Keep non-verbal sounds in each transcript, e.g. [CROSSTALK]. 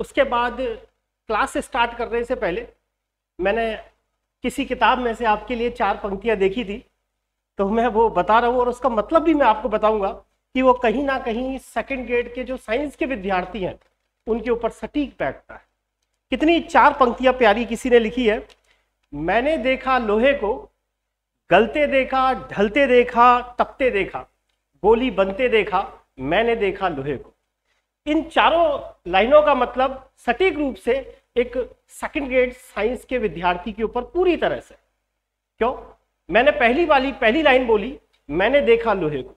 उसके बाद class start करने से पहले मैंने किसी किताब में से आपके लिए चार पंक्तियां देखी थी तो मैं वो बता रहा हूँ और उसका मतलब भी मैं आपको बताऊंगा कि वो कहीं ना कहीं सेकंड ग्रेड के जो साइंस के विद्यार्थी हैं उनके ऊपर सटीक बैठता है कितनी चार पंक्तियां प्यारी किसी ने लिखी है मैंने देखा लोहे को गलते देखा ढलते देखा तपते देखा गोली बनते देखा मैंने देखा लोहे को इन चारों लाइनों का मतलब सटीक रूप से एक सेकंड ग्रेड साइंस के विद्यार्थी के ऊपर पूरी तरह से क्यों मैंने पहली वाली पहली लाइन बोली मैंने देखा लोहे को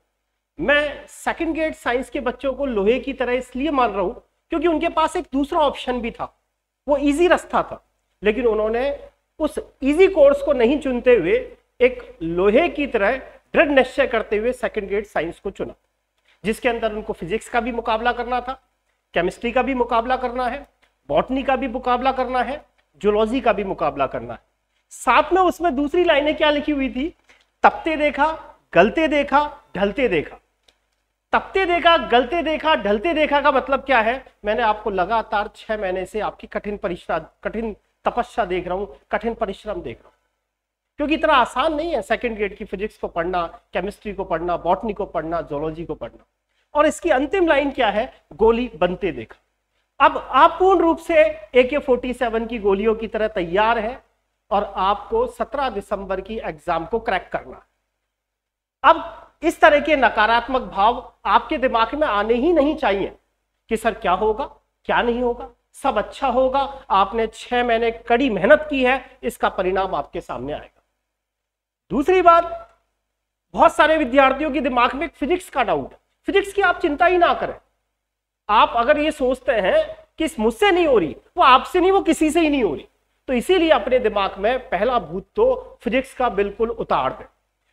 मैं सेकंड ग्रेड साइंस के बच्चों को लोहे की तरह इसलिए मान रहा हूं क्योंकि उनके पास एक दूसरा ऑप्शन भी था वो इजी रास्ता था लेकिन उन्होंने उस इजी कोर्स को नहीं चुनते हुए एक लोहे की तरह दृढ़ निश्चय करते हुए सेकंड ग्रेड साइंस को चुना जिसके अंदर उनको फिजिक्स का भी मुकाबला करना था केमिस्ट्री का भी मुकाबला करना है बॉटनी का भी मुकाबला करना है जोलॉजी का भी मुकाबला करना है साथ में उसमें दूसरी लाइनें क्या लिखी हुई थी तपते देखा गलते देखा ढलते देखा तपते देखा गलते देखा ढलते देखा का मतलब क्या है मैंने आपको लगातार छह महीने से आपकी कठिन परिश्रम कठिन तपस्या देख रहा हूं कठिन परिश्रम देख रहा हूं क्योंकि इतना आसान नहीं है सेकेंड ग्रेड की फिजिक्स को पढ़ना केमिस्ट्री को पढ़ना बॉटनी को पढ़ना जोलॉजी को पढ़ना और इसकी अंतिम लाइन क्या है गोली बनते देखा अब आप पूर्ण रूप से ए के फोर्टी सेवन की गोलियों की तरह तैयार है और आपको 17 दिसंबर की एग्जाम को क्रैक करना है अब इस तरह के नकारात्मक भाव आपके दिमाग में आने ही नहीं चाहिए कि सर क्या होगा क्या नहीं होगा सब अच्छा होगा आपने छह महीने कड़ी मेहनत की है इसका परिणाम आपके सामने आएगा दूसरी बात बहुत सारे विद्यार्थियों के दिमाग में फिजिक्स का डाउट फिजिक्स की आप चिंता ही ना करें आप अगर ये सोचते हैं कि मुझसे नहीं हो रही वो आपसे नहीं वो किसी से ही नहीं हो रही तो इसीलिए अपने दिमाग में पहला भूत तो फिजिक्स का बिल्कुल उतार दें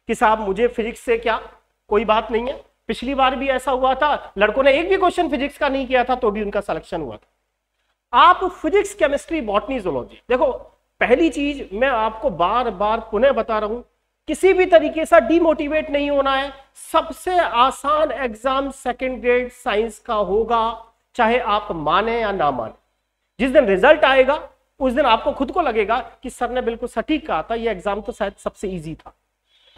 कि साहब मुझे फिजिक्स से क्या कोई बात नहीं है पिछली बार भी ऐसा हुआ था लड़कों ने एक भी क्वेश्चन फिजिक्स का नहीं किया था तो भी उनका सिलेक्शन हुआ था आप फिजिक्स केमिस्ट्री बॉटनी जोलॉजी देखो पहली चीज मैं आपको बार बार पुनः बता रहा हूं किसी भी तरीके से डीमोटिवेट नहीं होना है सबसे आसान एग्जाम सेकेंड ग्रेड साइंस का होगा चाहे आप माने या ना माने जिस दिन रिजल्ट आएगा उस दिन आपको खुद को लगेगा कि सर ने बिल्कुल सटीक कहा था यह एग्जाम तो शायद सबसे ईजी था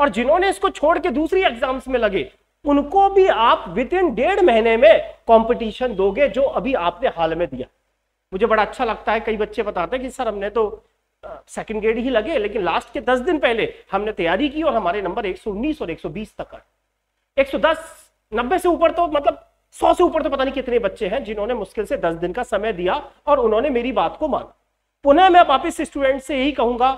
और जिन्होंने इसको छोड़ के दूसरी एग्जाम्स में लगे उनको भी आप विद इन डेढ़ महीने में कंपटीशन दोगे जो अभी आपने हाल में दिया मुझे बड़ा अच्छा लगता है कई बच्चे बताते हैं कि सर हमने तो सेकंड ग्रेड ही लगे लेकिन लास्ट के दस दिन पहले हमने तैयारी की और हमारे नंबर एक और एक तक आए एक सौ से ऊपर तो मतलब सौ से ऊपर तो पता नहीं कितने बच्चे हैं जिन्होंने मुश्किल से दस दिन का समय दिया और उन्होंने मेरी बात को माना पुनः मैं वापिस स्टूडेंट से यही कहूंगा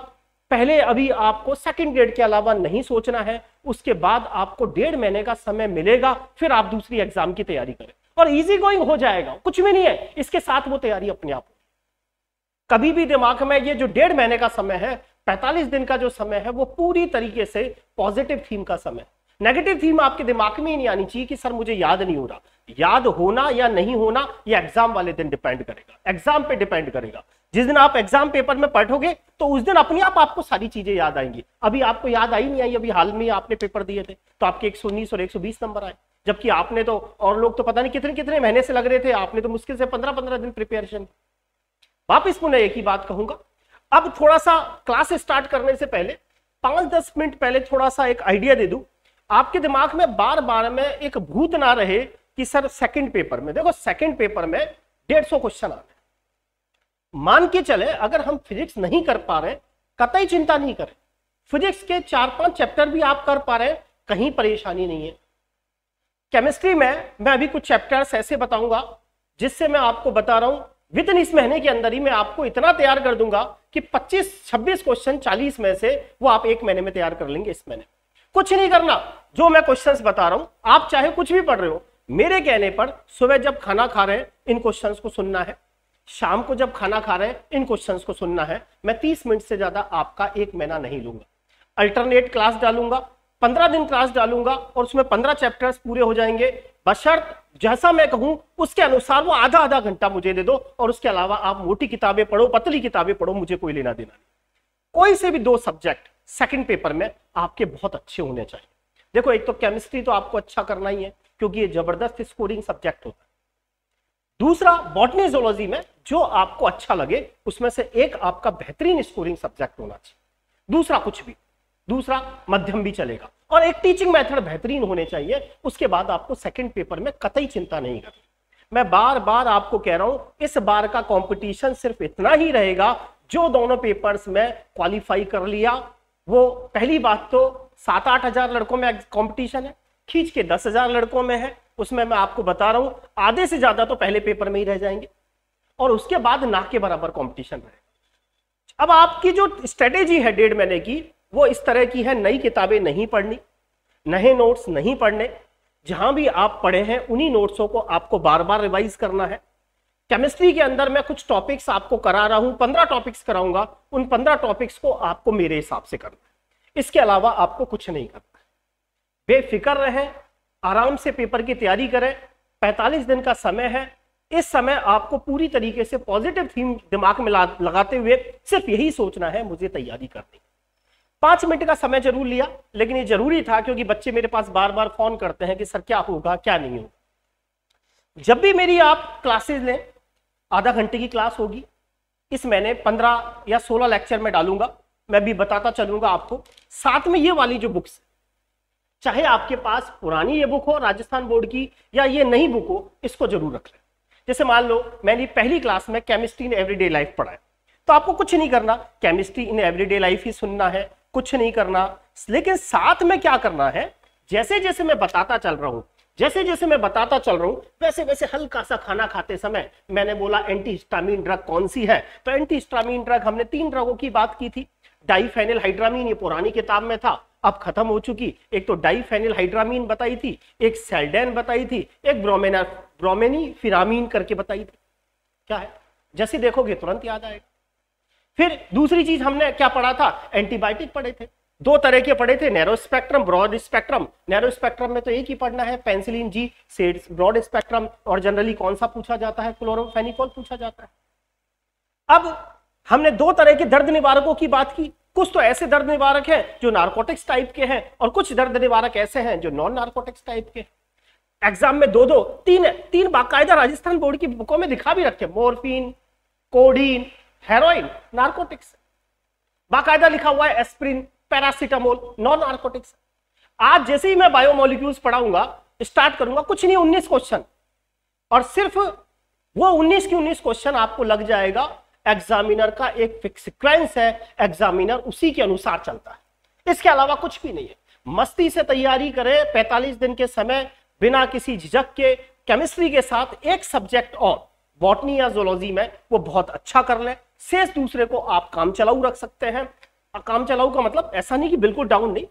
पहले अभी आपको सेकंड ग्रेड के अलावा नहीं सोचना है उसके बाद आपको डेढ़ महीने का समय मिलेगा फिर आप दूसरी एग्जाम की तैयारी करें और इजी गोइंग हो जाएगा कुछ भी नहीं है इसके साथ वो तैयारी अपने आप हो कभी भी दिमाग में ये जो डेढ़ महीने का समय है 45 दिन का जो समय है वो पूरी तरीके से पॉजिटिव थीम का समय नेगेटिव थीम आपके दिमाग में ही नहीं आनी चाहिए कि सर मुझे याद नहीं हो रहा याद होना या नहीं होना ये एग्जाम वाले दिन डिपेंड करेगा एग्जाम पे डिपेंड करेगा जिस दिन आप एग्जाम पेपर में पढ़ोगे तो उस दिन अपने आप आपको सारी चीजें याद आएंगी अभी आपको याद आई नहीं आई अभी हाल में आपने पेपर दिए थे तो आपके एक और एक नंबर आए जबकि आपने तो और लोग तो पता नहीं कितने कितने महीने से लग रहे थे आपने तो मुश्किल से पंद्रह पंद्रह दिन प्रिपेरेशन वापस पुनः एक ही बात कहूंगा अब थोड़ा सा क्लास स्टार्ट करने से पहले पांच दस मिनट पहले थोड़ा सा एक आइडिया दे दू आपके दिमाग में बार बार में एक भूत ना रहे कि सर सेकंड पेपर में देखो सेकंड पेपर में डेढ़ सौ क्वेश्चन आ रहे मान के चले अगर हम फिजिक्स नहीं कर पा रहे कतई चिंता नहीं करें फिजिक्स के चार पांच चैप्टर भी आप कर पा रहे हैं कहीं परेशानी नहीं है केमिस्ट्री में मैं अभी कुछ चैप्टर्स ऐसे बताऊंगा जिससे मैं आपको बता रहा हूं विद इन इस महीने के अंदर ही मैं आपको इतना तैयार कर दूंगा कि 25 26 क्वेश्चन 40 में से वो आप एक महीने में तैयार कर लेंगे इस महीने कुछ नहीं करना जो मैं क्वेश्चंस बता रहा हूं आप चाहे कुछ भी पढ़ रहे हो मेरे कहने पर सुबह जब खाना खा रहे हैं इन क्वेश्चंस को सुनना है शाम को जब खाना खा रहे हैं इन क्वेश्चन को सुनना है मैं तीस मिनट से ज्यादा आपका एक महीना नहीं लूंगा अल्टरनेट क्लास डालूंगा पंद्रह दिन क्लास डालूंगा और उसमें पंद्रह चैप्टर्स पूरे हो जाएंगे बशर्त जैसा मैं कहूं उसके अनुसार वो आधा आधा घंटा मुझे दे दो और उसके अलावा आप मोटी किताबें पढ़ो पतली किताबें पढ़ो मुझे कोई लेना देना नहीं कोई से भी दो सब्जेक्ट सेकंड पेपर में आपके बहुत अच्छे होने चाहिए देखो एक तो केमिस्ट्री तो आपको अच्छा करना ही है क्योंकि ये जबरदस्त स्कोरिंग सब्जेक्ट होता है दूसरा बॉटनी जोलॉजी में जो आपको अच्छा लगे उसमें से एक आपका बेहतरीन स्कोरिंग सब्जेक्ट होना चाहिए दूसरा कुछ भी दूसरा मध्यम भी चलेगा और एक टीचिंग मेथड बेहतरीन होने चाहिए उसके बाद आपको सेकंड पेपर में कतई चिंता नहीं करनी मैं बार बार आपको कह रहा हूं इस बार का कंपटीशन सिर्फ इतना ही रहेगा जो दोनों पेपर्स में क्वालिफाई कर लिया वो पहली बात तो सात आठ हजार लड़कों में कॉम्पिटिशन है खींच के दस हजार लड़कों में है उसमें मैं आपको बता रहा हूं आधे से ज्यादा तो पहले पेपर में ही रह जाएंगे और उसके बाद ना के बराबर कॉम्पिटिशन रहेगा अब आपकी जो स्ट्रेटेजी है डेढ़ महीने की वो इस तरह की है नई किताबें नहीं पढ़नी नए नोट्स नहीं पढ़ने जहां भी आप पढ़े हैं उन्हीं नोट्सों को आपको बार बार रिवाइज करना है केमिस्ट्री के अंदर मैं कुछ टॉपिक्स आपको करा रहा हूं पंद्रह टॉपिक्स कराऊंगा उन पंद्रह टॉपिक्स को आपको मेरे हिसाब से करना है इसके अलावा आपको कुछ नहीं करना बेफिक्र रहें आराम से पेपर की तैयारी करें पैंतालीस दिन का समय है इस समय आपको पूरी तरीके से पॉजिटिव थीम दिमाग में लगाते हुए सिर्फ यही सोचना है मुझे तैयारी करनी पांच मिनट का समय जरूर लिया लेकिन ये जरूरी था क्योंकि बच्चे मेरे पास बार बार फोन करते हैं कि सर क्या होगा क्या नहीं होगा जब भी मेरी आप क्लासेज लें आधा घंटे की क्लास होगी इस मैंने पंद्रह या सोलह लेक्चर में डालूंगा मैं भी बताता चलूंगा आपको साथ में ये वाली जो बुक्स चाहे आपके पास पुरानी ये बुक हो राजस्थान बोर्ड की या ये नई बुक हो इसको जरूर रख लें जैसे मान लो मैंने पहली क्लास में केमिस्ट्री इन एवरीडे लाइफ पढ़ा है तो आपको कुछ नहीं करना केमिस्ट्री इन एवरीडे लाइफ ही सुनना है कुछ नहीं करना लेकिन साथ में क्या करना है जैसे जैसे मैं बताता चल रहा हूं जैसे जैसे मैं बताता चल रहा हूं वैसे वैसे हल्का सा खाना खाते समय मैंने बोला एंटी हिस्टामिन ड्रग कौन सी है तो एंटी हिस्टामिन ड्रग हमने तीन ड्रगों की बात की थी डाईफेनिल हाइड्रामीन ये पुरानी किताब में था अब खत्म हो चुकी एक तो डाइफेनिल हाइड्रामीन बताई थी एक सेल्डेन बताई थी एक ब्रोमेना ब्रोमेनी फिरामीन करके बताई थी क्या है जैसे देखोगे तुरंत याद आएगा फिर दूसरी चीज हमने क्या पढ़ा था एंटीबायोटिक पढ़े थे दो तरह के पढ़े थे narrow spectrum broad spectrum narrow spectrum में तो एक ही पढ़ना है पेंसिलिन जी सेड्स ब्रॉड स्पेक्ट्रम और जनरली कौन सा पूछा जाता है क्लोरोफेनिकॉल पूछा जाता है अब हमने दो तरह के दर्द निवारकों की बात की कुछ तो ऐसे दर्द निवारक हैं जो नार्कोटिक्स टाइप के हैं और कुछ दर्द निवारक ऐसे हैं जो नॉन नार्कोटिक्स टाइप के एग्जाम में दो दो तीन तीन बाकायदा राजस्थान बोर्ड की बुकों में दिखा भी रखे मोरफिन कोडीन हेरोइन नार्कोटिक्स बाकायदा लिखा हुआ है एस्प्रिन पैरासिटामोल नॉन नार्कोटिक्स आज जैसे ही मैं बायोमोलिक्यूल्स पढ़ाऊंगा स्टार्ट करूंगा कुछ नहीं उन्नीस क्वेश्चन और सिर्फ वो उन्नीस की उन्नीस क्वेश्चन आपको लग जाएगा एग्जामिनर का एक फिक्स सिक्वेंस है एग्जामिनर उसी के अनुसार चलता है इसके अलावा कुछ भी नहीं है मस्ती से तैयारी करें पैंतालीस दिन के समय बिना किसी झिझक के केमिस्ट्री के साथ एक सब्जेक्ट और बॉटनी या जोलॉजी में वो बहुत अच्छा कर लें शेष दूसरे को आप काम चलाऊ रख सकते हैं काम चलाऊ का मतलब ऐसा नहीं कि बिल्कुल डाउन नहीं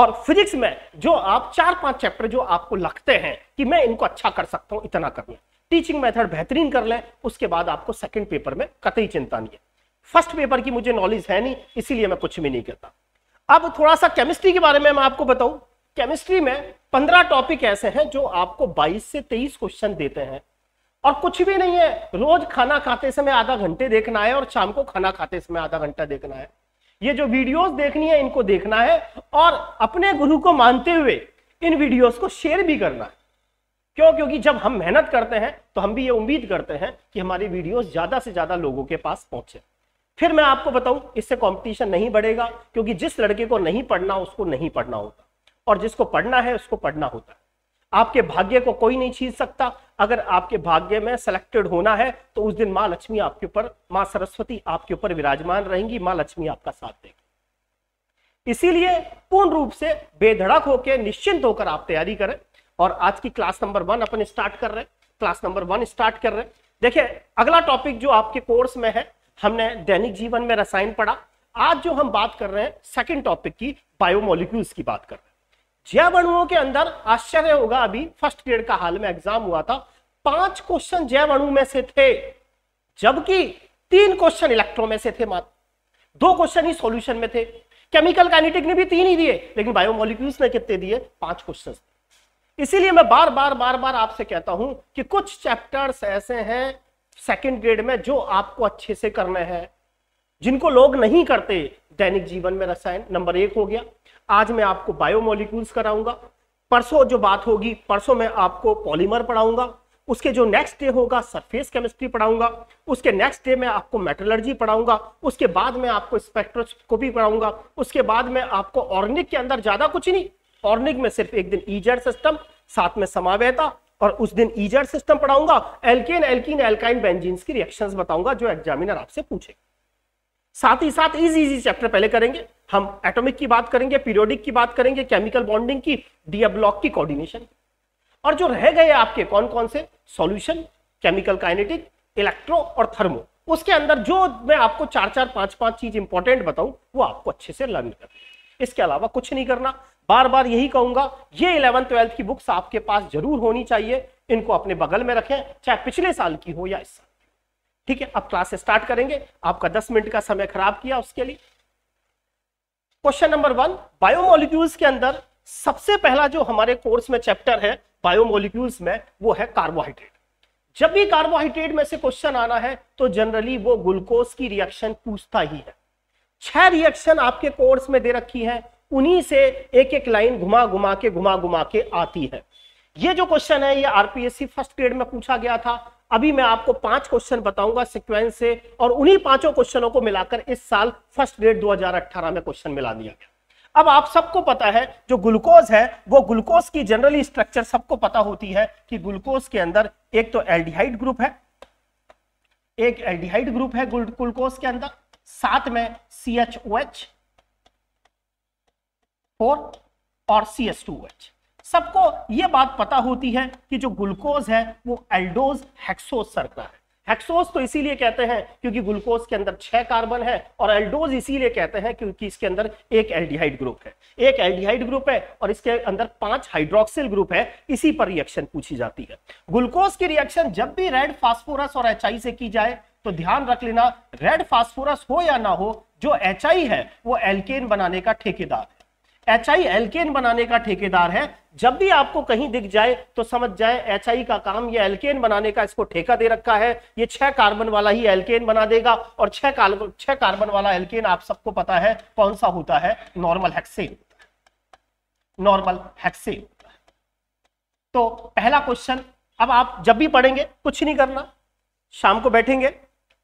और फिजिक्स में जो आप चार पांच चैप्टर जो आपको लगते हैं कि मैं इनको अच्छा कर सकता हूं इतना कर लें टीचिंग मेथड बेहतरीन कर लें उसके बाद आपको सेकंड पेपर में कतई चिंता नहीं है फर्स्ट पेपर की मुझे नॉलेज है नहीं इसीलिए मैं कुछ भी नहीं करता अब थोड़ा सा केमिस्ट्री के बारे में मैं आपको बताऊं केमिस्ट्री में पंद्रह टॉपिक ऐसे हैं जो आपको बाईस से तेईस क्वेश्चन देते हैं और कुछ भी नहीं है रोज खाना खाते समय आधा घंटे देखना है और शाम को खाना खाते समय आधा घंटा देखना है ये जो वीडियोस देखनी है इनको देखना है और अपने गुरु को मानते हुए इन वीडियोस को शेयर भी करना है क्यों क्योंकि जब हम मेहनत करते हैं तो हम भी ये उम्मीद करते हैं कि हमारी वीडियोस ज्यादा से ज्यादा लोगों के पास पहुंचे फिर मैं आपको बताऊं इससे कंपटीशन नहीं बढ़ेगा क्योंकि जिस लड़के को नहीं पढ़ना उसको नहीं पढ़ना होता और जिसको पढ़ना है उसको पढ़ना होता है आपके भाग्य को कोई नहीं छीन सकता अगर आपके भाग्य में सेलेक्टेड होना है तो उस दिन माँ लक्ष्मी आपके ऊपर माँ सरस्वती आपके ऊपर विराजमान रहेंगी माँ लक्ष्मी आपका साथ देगी इसीलिए पूर्ण रूप से बेधड़क होकर निश्चिंत होकर आप तैयारी करें और आज की क्लास नंबर वन अपन स्टार्ट कर रहे हैं क्लास नंबर वन स्टार्ट कर रहे हैं देखिए अगला टॉपिक जो आपके कोर्स में है हमने दैनिक जीवन में रसायन पढ़ा आज जो हम बात कर रहे हैं सेकेंड टॉपिक की बायोमोलिक्यूल्स की बात कर रहे हैं जैव अणुओं के अंदर आश्चर्य होगा अभी फर्स्ट ग्रेड का हाल में एग्जाम हुआ था पांच क्वेश्चन जैव अणु में से थे जबकि तीन क्वेश्चन इलेक्ट्रो में से थे मात्र दो क्वेश्चन ही सॉल्यूशन में थे केमिकल काइनेटिक ने भी तीन ही दिए लेकिन बायोमोलिक्यूल्स ने कितने दिए पांच क्वेश्चन इसीलिए मैं बार बार बार बार आपसे कहता हूं कि कुछ चैप्टर्स ऐसे हैं सेकेंड ग्रेड में जो आपको अच्छे से करने हैं जिनको लोग नहीं करते दैनिक जीवन में रसायन नंबर एक हो गया आज मैं आपको बायोमोलिक्यूल्स कराऊंगा परसों जो बात होगी परसों मैं आपको पॉलीमर पढ़ाऊंगा उसके जो नेक्स्ट डे होगा सरफेस केमिस्ट्री पढ़ाऊंगा उसके नेक्स्ट डे मैं आपको मेटलर्जी पढ़ाऊंगा उसके बाद में आपको स्पेक्ट्रोस्कोपी पढ़ाऊंगा उसके बाद में आपको ऑर्निक के अंदर ज्यादा कुछ नहीं ऑर्निक में सिर्फ एक दिन ईजर सिस्टम साथ में समावेता और उस दिन ईजर सिस्टम पढ़ाऊंगा एल्केन एल्किन एल्काइन बेंजीन की रिएक्शन बताऊंगा जो एग्जामिनर आपसे पूछेगा साथ ही साथ इजी इजी चैप्टर पहले करेंगे हम एटॉमिक की बात करेंगे पीरियोडिक की बात करेंगे केमिकल बॉन्डिंग की डीए ब्लॉक की कोऑर्डिनेशन और जो रह गए आपके कौन कौन से सॉल्यूशन केमिकल काइनेटिक इलेक्ट्रो और थर्मो उसके अंदर जो मैं आपको चार चार पांच पांच चीज इंपॉर्टेंट बताऊं वो आपको अच्छे से लर्न कर इसके अलावा कुछ नहीं करना बार बार यही कहूंगा ये इलेवन ट्वेल्थ की बुक्स आपके पास जरूर होनी चाहिए इनको अपने बगल में रखें चाहे पिछले साल की हो या इस साल ठीक है अब क्लास स्टार्ट करेंगे आपका दस मिनट का समय खराब किया उसके लिए क्वेश्चन नंबर वन बायोमोलिक्यूल्स के अंदर सबसे पहला जो हमारे कोर्स में चैप्टर है बायोमोलिक्यूल्स में वो है कार्बोहाइड्रेट जब भी कार्बोहाइड्रेट में से क्वेश्चन आना है तो जनरली वो ग्लूकोज की रिएक्शन पूछता ही है छह रिएक्शन आपके कोर्स में दे रखी है उन्हीं से एक एक लाइन घुमा घुमा के घुमा घुमा के आती है ये जो क्वेश्चन है ये आरपीएससी फर्स्ट ग्रेड में पूछा गया था अभी मैं आपको पांच क्वेश्चन बताऊंगा सिक्वेंस से और उन्हीं पांचों क्वेश्चनों को मिलाकर इस साल फर्स्ट ग्रेड 2018 में क्वेश्चन मिला दिया गया अब आप सबको पता है जो ग्लूकोज है वो ग्लूकोज की जनरली स्ट्रक्चर सबको पता होती है कि ग्लूकोज के अंदर एक तो एल्डिहाइड ग्रुप है एक एल्डिहाइड ग्रुप है ग्लूकोज के अंदर साथ में C H O H four और सी एच टू एच सबको ये बात पता होती है कि जो ग्लूकोज है वो एल्डोज हेक्सोज सर्कल है हेक्सोज तो इसीलिए कहते हैं क्योंकि ग्लूकोज के अंदर छह कार्बन है और एल्डोज इसीलिए कहते हैं क्योंकि इसके अंदर एक एल्डिहाइड ग्रुप है एक एल्डिहाइड ग्रुप है और इसके अंदर पांच हाइड्रोक्सिल ग्रुप है इसी पर रिएक्शन पूछी जाती है ग्लूकोज की रिएक्शन जब भी रेड फॉस्फोरस और एच से की जाए तो ध्यान रख लेना रेड फॉस्फोरस हो या ना हो जो एच है वो एल्केन बनाने का ठेकेदार है एच आई एल्केन बनाने का ठेकेदार है जब भी आपको कहीं दिख जाए तो समझ जाए एच आई का काम ये एल्केन बनाने का इसको ठेका दे रखा है ये छह कार्बन वाला ही एल्केन बना देगा और छह कार्बन छह कार्बन वाला एल्केन आप सबको पता है कौन सा होता है नॉर्मल हेक्सेन नॉर्मल हेक्सेन तो पहला क्वेश्चन अब आप जब भी पढ़ेंगे कुछ नहीं करना शाम को बैठेंगे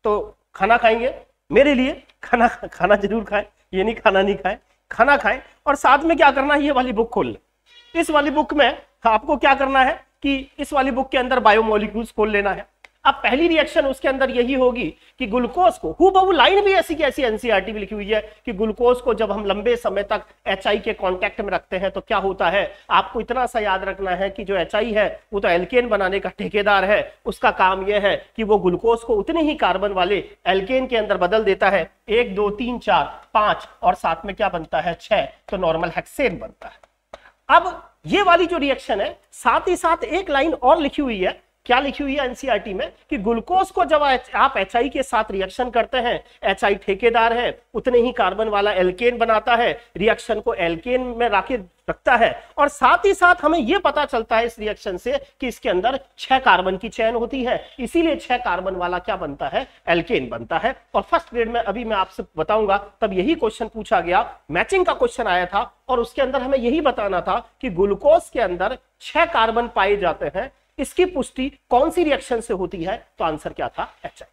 तो खाना खाएंगे मेरे लिए खाना खाना जरूर खाएं ये नहीं खाना नहीं खाएं खाना खाएं और साथ में क्या करना है ये वाली बुक खोल लें इस वाली बुक में आपको क्या करना है कि इस वाली बुक के अंदर बायोमोलिक्यूल्स खोल लेना है अब पहली रिएक्शन उसके अंदर यही होगी कि ग्लूकोज को हु लाइन भी ऐसी की ऐसी एनसीआरटी e लिखी हुई है कि ग्लूकोज को जब हम लंबे समय तक एच के कॉन्टेक्ट में रखते हैं तो क्या होता है आपको इतना सा याद रखना है कि जो एच है वो तो एल्केन बनाने का ठेकेदार है उसका काम यह है कि वो ग्लूकोज को उतने ही कार्बन वाले एल्केन के अंदर बदल देता है एक दो तीन चार पांच और साथ में क्या बनता है छह तो नॉर्मल हेक्सेन बनता है अब ये वाली जो रिएक्शन है साथ ही साथ एक लाइन और लिखी हुई है क्या लिखी हुई है एनसीईआरटी e में कि ग्लूकोज को जब आप एच के साथ रिएक्शन करते हैं एच ठेकेदार है उतने ही कार्बन वाला एल्केन बनाता है रिएक्शन को एल्केन में राके रखता है और साथ ही साथ हमें यह पता चलता है इस रिएक्शन से कि इसके अंदर छह कार्बन की चयन होती है इसीलिए छह कार्बन वाला क्या बनता है एल्केन बनता है और फर्स्ट ग्रेड में अभी मैं आपसे बताऊंगा तब यही क्वेश्चन पूछा गया मैचिंग का क्वेश्चन आया था और उसके अंदर हमें यही बताना था कि ग्लूकोज के अंदर छह कार्बन पाए जाते हैं इसकी पुष्टि कौन सी रिएक्शन से होती है तो आंसर क्या था एच आई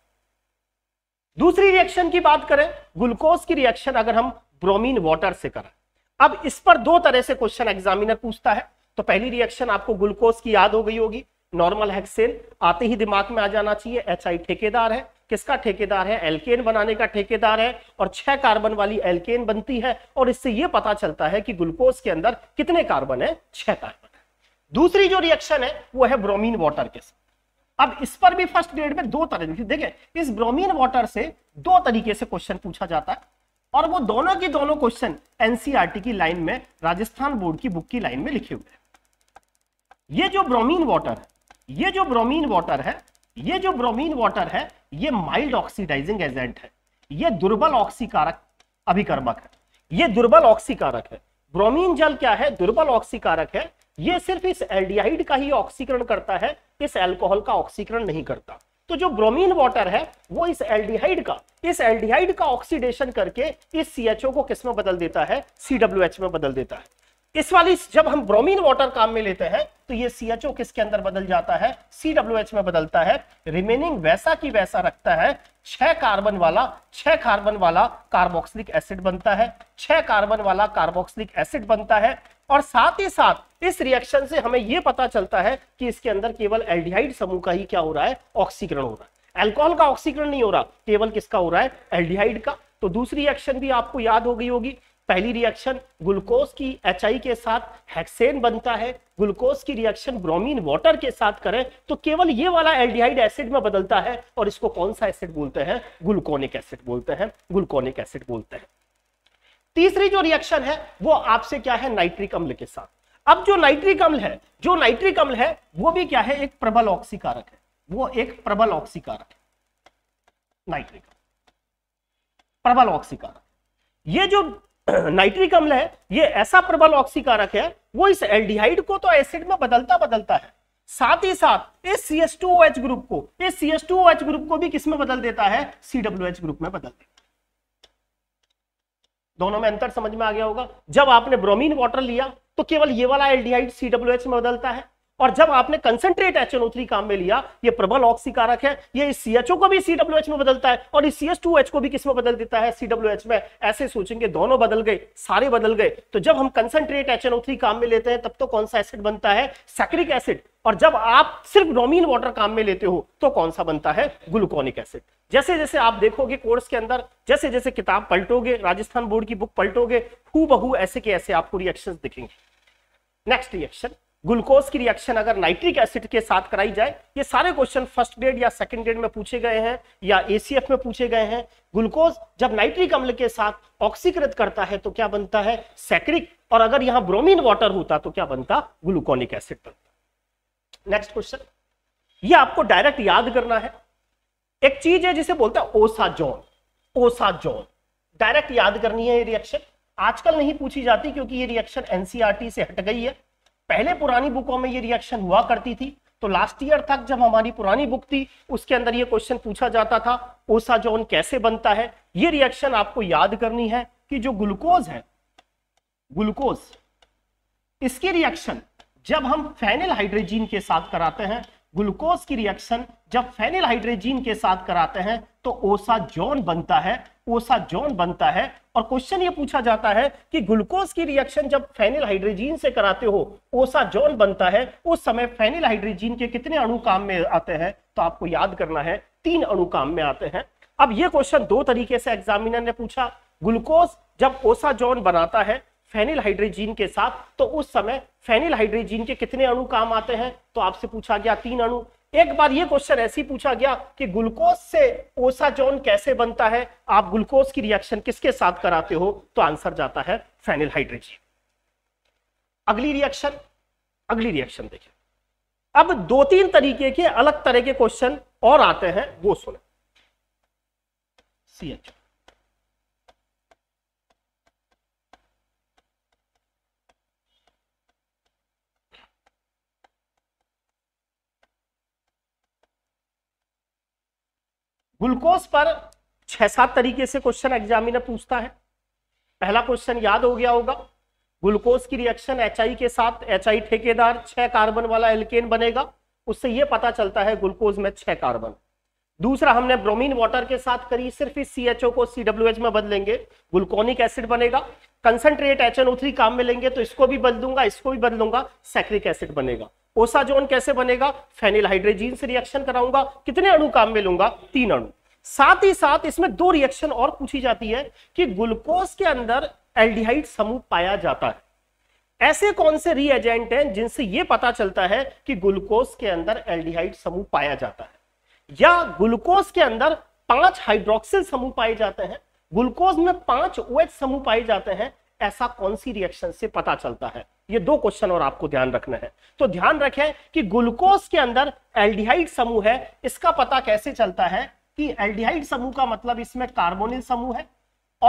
दूसरी रिएक्शन की बात करें ग्लूकोज की रिएक्शन अगर हम ब्रोमीन वाटर से करें अब इस पर दो तरह से क्वेश्चन एग्जामिनर पूछता है तो पहली रिएक्शन आपको ग्लूकोज की याद हो गई होगी नॉर्मल हेक्सेन आते ही दिमाग में आ जाना चाहिए एच आई ठेकेदार है किसका ठेकेदार है एल्केन बनाने का ठेकेदार है और छह कार्बन वाली एल्केन बनती है और इससे यह पता चलता है कि ग्लूकोज के अंदर कितने कार्बन है छह कार्बन दूसरी जो रिएक्शन है वो है ब्रोमीन वाटर के साथ अब इस पर भी फर्स्ट ग्रेड में दो तरह देखिए इस ब्रोमीन वाटर से दो तरीके से क्वेश्चन पूछा जाता है और वो दोनों के दोनों क्वेश्चन एनसीआरटी e की लाइन में राजस्थान बोर्ड की बुक की लाइन में लिखे हुए हैं ये जो ब्रोमीन वाटर है ये जो ब्रोमीन वाटर है ये जो ब्रोमीन वाटर है ये माइल्ड ऑक्सीडाइजिंग एजेंट है ये दुर्बल ऑक्सीकारक अभिकर्मक है ये दुर्बल ऑक्सीकारक है ब्रोमीन जल क्या है दुर्बल ऑक्सीकारक है ये सिर्फ इस एल्डिहाइड का ही ऑक्सीकरण करता है इस एल्कोहल का ऑक्सीकरण नहीं करता तो जो ब्रोमीन वाटर है वो इस एल्डिहाइड का इस एल्डिहाइड का ऑक्सीडेशन करके इस CHO को किस में बदल देता है CWH में बदल देता है इस वाली जब हम ब्रोमीन वाटर काम में लेते हैं तो ये ओ किसके अंदर बदल जाता है CWH में बदलता है रिमेनिंग वैसा की वैसा रखता है छह कार्बन वाला छह कार्बन वाला कार्बोक्सिलिक एसिड बनता है छह कार्बन वाला कार्बोक्सिलिक एसिड बनता है और साथ ही साथ इस रिएक्शन से हमें यह पता चलता है कि इसके अंदर केवल एल्डिहाइड समूह का ही क्या हो रहा है ऑक्सीकरण हो रहा है एल्कोहल का ऑक्सीकरण नहीं हो रहा केवल किसका हो रहा है एल्डिहाइड का तो दूसरी रिएक्शन भी आपको याद हो गई होगी पहली रिएक्शन ग्लूकोज की एच के साथ हेक्सेन बनता है ग्लूकोज की रिएक्शन ब्रोमीन वाटर के साथ करें तो केवल ये वाला एल्डिहाइड एसिड में बदलता है और इसको कौन सा एसिड बोलते हैं ग्लूकोनिक एसिड बोलते हैं ग्लूकोनिक एसिड बोलते हैं तीसरी जो रिएक्शन है वो आपसे क्या है नाइट्रिक अम्ल के साथ अब जो नाइट्रिक अम्ल है जो नाइट्रिक अम्ल है वो भी क्या है एक प्रबल ऑक्सीकारक है वो एक प्रबल ऑक्सीकारक है नाइट्रिक प्रबल ऑक्सीकारक ये जो नाइट्रिक [CLEARS THROAT] अम्ल है ये ऐसा प्रबल ऑक्सीकारक है वो इस एल्डिहाइड को तो एसिड में बदलता बदलता है साथ ही साथ इस एच ग्रुप को इस एच ग्रुप को भी किसमें बदल देता है सी डब्ल्यू एच ग्रुप में बदल देता है दोनों में अंतर समझ में आ गया होगा जब आपने ब्रोमीन वाटर लिया तो केवल ये वाला एल्डिहाइड सी एच में बदलता है और जब आपने कंसेंट्रेट एच एन काम में लिया ये प्रबल ऑक्सीकारक है ये इस सी को भी सीडब्ल्यूएच में बदलता है और इस सीएच को भी किसमें बदल देता है सीडब्ल्यूएच में ऐसे सोचेंगे दोनों बदल गए सारे बदल गए तो जब हम कंसेंट्रेट एच एन काम में लेते हैं तब तो कौन सा एसिड बनता है सैक्रिक एसिड और जब आप सिर्फ ब्रोमीन वाटर काम में लेते हो तो कौन सा बनता है ग्लूकोनिक एसिड जैसे जैसे आप देखोगे कोर्स के अंदर जैसे जैसे किताब पलटोगे राजस्थान बोर्ड की बुक पलटोगे हु बहु ऐसे के ऐसे आपको रिएक्शन दिखेंगे नेक्स्ट रिएक्शन ग्लूकोज की रिएक्शन अगर नाइट्रिक एसिड के साथ कराई जाए ये सारे क्वेश्चन फर्स्ट ग्रेड या सेकंड ग्रेड में पूछे गए हैं या एसीएफ में पूछे गए हैं ग्लूकोज जब नाइट्रिक अम्ल के साथ ऑक्सीकृत करता है तो क्या बनता है सैक्रिक और अगर यहां ब्रोमीन वाटर होता तो क्या बनता ग्लूकोनिक एसिड बनता नेक्स्ट क्वेश्चन ये आपको डायरेक्ट याद करना है एक चीज है जिसे बोलता है ओसा जोन ओसा जोन डायरेक्ट याद करनी है ये रिएक्शन आजकल नहीं पूछी जाती क्योंकि ये रिएक्शन एनसीआरटी e से हट गई है पहले पुरानी बुकों में ये रिएक्शन हुआ करती थी तो लास्ट ईयर तक जब हमारी पुरानी बुक थी उसके अंदर ये क्वेश्चन पूछा जाता था ओसाजोन कैसे बनता है ये रिएक्शन आपको याद करनी है कि जो ग्लूकोज है ग्लूकोज इसकी रिएक्शन जब हम फेनिल हाइड्रोजीन के साथ कराते हैं ग्लूकोज की रिएक्शन जब फेनिल हाइड्रोजीन के साथ कराते हैं तो ओसाजोन बनता है ओसा जोन बनता है और क्वेश्चन ये पूछा जाता है कि ग्लूकोज की रिएक्शन जब फेनिल हाइड्रोजीन से कराते हो ओसा जोन बनता है उस समय फेनिल हाइड्रोजीन के कितने अणु काम में आते हैं तो आपको याद करना है तीन अणु काम में आते हैं अब ये क्वेश्चन दो तरीके से एग्जामिनर ने पूछा ग्लूकोज जब ओसा जोन बनाता है फेनिल हाइड्रोजीन के साथ तो उस समय फेनिल हाइड्रोजीन के कितने अणु काम आते हैं तो आपसे पूछा गया तीन अणु एक बार ये क्वेश्चन ऐसी पूछा गया कि ग्लूकोज से ओसाजोन कैसे बनता है आप ग्लूकोज की रिएक्शन किसके साथ कराते हो तो आंसर जाता है फेनिल हाइड्रेजी अगली रिएक्शन अगली रिएक्शन देखिए अब दो तीन तरीके के अलग तरह के क्वेश्चन और आते हैं वो सुने सी एच ग्लूकोज पर छह सात तरीके से क्वेश्चन एग्जामिनर पूछता है पहला क्वेश्चन याद हो गया होगा ग्लूकोज की रिएक्शन एच के साथ एच ठेकेदार छह कार्बन वाला एल्केन बनेगा उससे यह पता चलता है ग्लूकोज में छह कार्बन दूसरा हमने ब्रोमीन वाटर के साथ करी सिर्फ इस सी को सी में बदलेंगे ग्लूकोनिक एसिड बनेगा कंसंट्रेट एच काम में लेंगे तो इसको भी बदलूंगा इसको भी बदलूंगा सैक्रिक एसिड बनेगा ओसाजोन कैसे बनेगा फेनिलहाइड्रेजीन से रिएक्शन कराऊंगा कितने अणु काम में लूंगा तीन अणु साथ ही साथ इसमें दो रिएक्शन और पूछी जाती है कि ग्लूकोज के अंदर एल्डिहाइड समूह पाया जाता है ऐसे कौन से रीएजेंट हैं जिनसे यह पता चलता है कि ग्लूकोज के अंदर एल्डिहाइड समूह पाया जाता है या ग्लूकोज के अंदर पांच हाइड्रोक्सिल समूह पाए जाते हैं ग्लूकोज में पांच ओएच समूह पाए जाते हैं ऐसा कौन सी रिएक्शन से पता चलता है ये दो क्वेश्चन और आपको ध्यान रखना है तो ध्यान रखें कि ग्लूकोज के अंदर एल्डिहाइड समूह है इसका पता कैसे चलता है कि एल्डिहाइड समूह का मतलब इसमें कार्बोनिल समूह है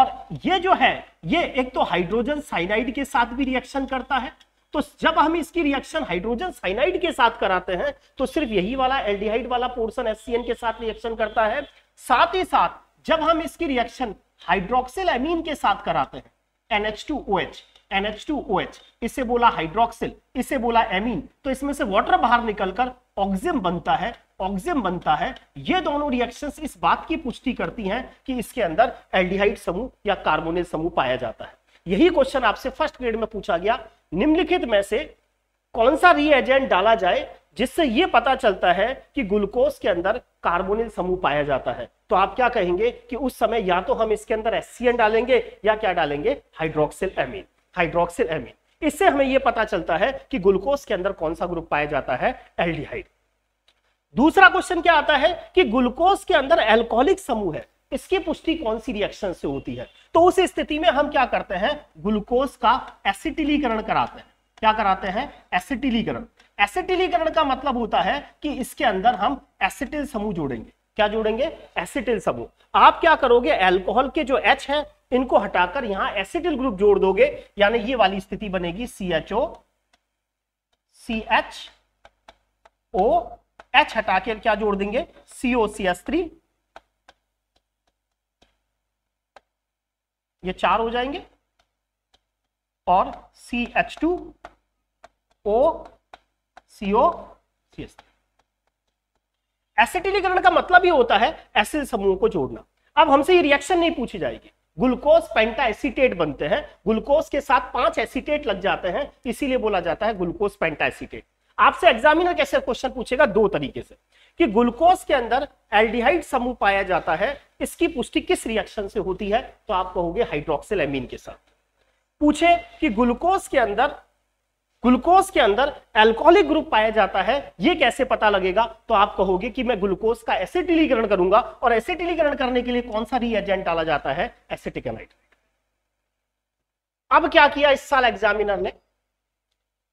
और ये जो है ये एक तो हाइड्रोजन साइनाइड के साथ भी रिएक्शन करता है तो जब हम इसकी रिएक्शन हाइड्रोजन साइनाइड के साथ कराते हैं तो सिर्फ यही वाला एल्डिहाइड वाला पोर्शन एससीएन के साथ रिएक्शन करता है साथ ही साथ जब हम इसकी रिएक्शन हाइड्रोक्सिल एमीन के साथ कराते हैं NH2OH NH2OH इसे बोला हाइड्रोक्सिल इसे बोला एमीन तो इसमें से वाटर बाहर निकलकर ऑक्सीजन बनता है ऑक्सीजन बनता है ये दोनों रिएक्शंस इस बात की पुष्टि करती हैं कि इसके अंदर एल्डिहाइड समूह या कार्बोनिल समूह पाया जाता है यही क्वेश्चन आपसे फर्स्ट ग्रेड में पूछा गया निम्नलिखित में से कौन सा रिएजेंट डाला जाए जिससे ये पता चलता है कि ग्लूकोज के अंदर कार्बोनिल समूह पाया जाता है तो आप क्या कहेंगे कि उस समय या तो हम इसके अंदर एस डालेंगे या क्या डालेंगे हाइड्रोक्सिल एमीन हाइड्रोक्सिल एमीन इससे हमें यह पता चलता है कि ग्लूकोज के अंदर कौन सा ग्रुप पाया जाता है एल्डिहाइड दूसरा क्वेश्चन क्या आता है कि ग्लूकोज के अंदर एल्कोहलिक समूह है इसकी पुष्टि कौन सी रिएक्शन से होती है तो उस स्थिति में हम क्या करते हैं ग्लूकोज का एसिटिलीकरण कराते हैं क्या कराते हैं एसिटिलीकरण एसिटिलीकरण का मतलब होता है कि इसके अंदर हम एसिटिल समूह जोड़ेंगे क्या जोड़ेंगे एसिटिल समूह आप क्या करोगे एल्कोहल के जो एच है इनको हटाकर यहां एसिटिल ग्रुप जोड़ दोगे यानी ये वाली स्थिति बनेगी C H O C H O H हटा के क्या जोड़ देंगे सीओ सी एस थ्री ये चार हो जाएंगे और C H two O CO C S एसिटिलीकरण का मतलब ये होता है एसिड समूह को जोड़ना अब हमसे ये रिएक्शन नहीं पूछी जाएगी ग्लूकोज पेंटा एसिटेट बनते हैं ग्लूकोज के साथ पांच एसिटेट लग जाते हैं इसीलिए बोला जाता है ग्लूकोज पेंटा एसिटेट आपसे एग्जामिनर कैसे क्वेश्चन पूछेगा दो तरीके से कि ग्लूकोज के अंदर एल्डिहाइड समूह पाया जाता है इसकी पुष्टि किस रिएक्शन से होती है तो आप कहोगे हाइड्रोक्सिल एमीन के साथ पूछे कि ग्लूकोज के अंदर ग्लूकोज के अंदर एल्कोहलिक ग्रुप पाया जाता है ये कैसे पता लगेगा तो आप कहोगे कि मैं ग्लूकोज का एसिटिलीकरण करूंगा और एसिटिलीकरण करने के लिए कौन सा एजेंट डाला जाता है एसिटिक अब क्या किया इस साल एग्जामिनर ने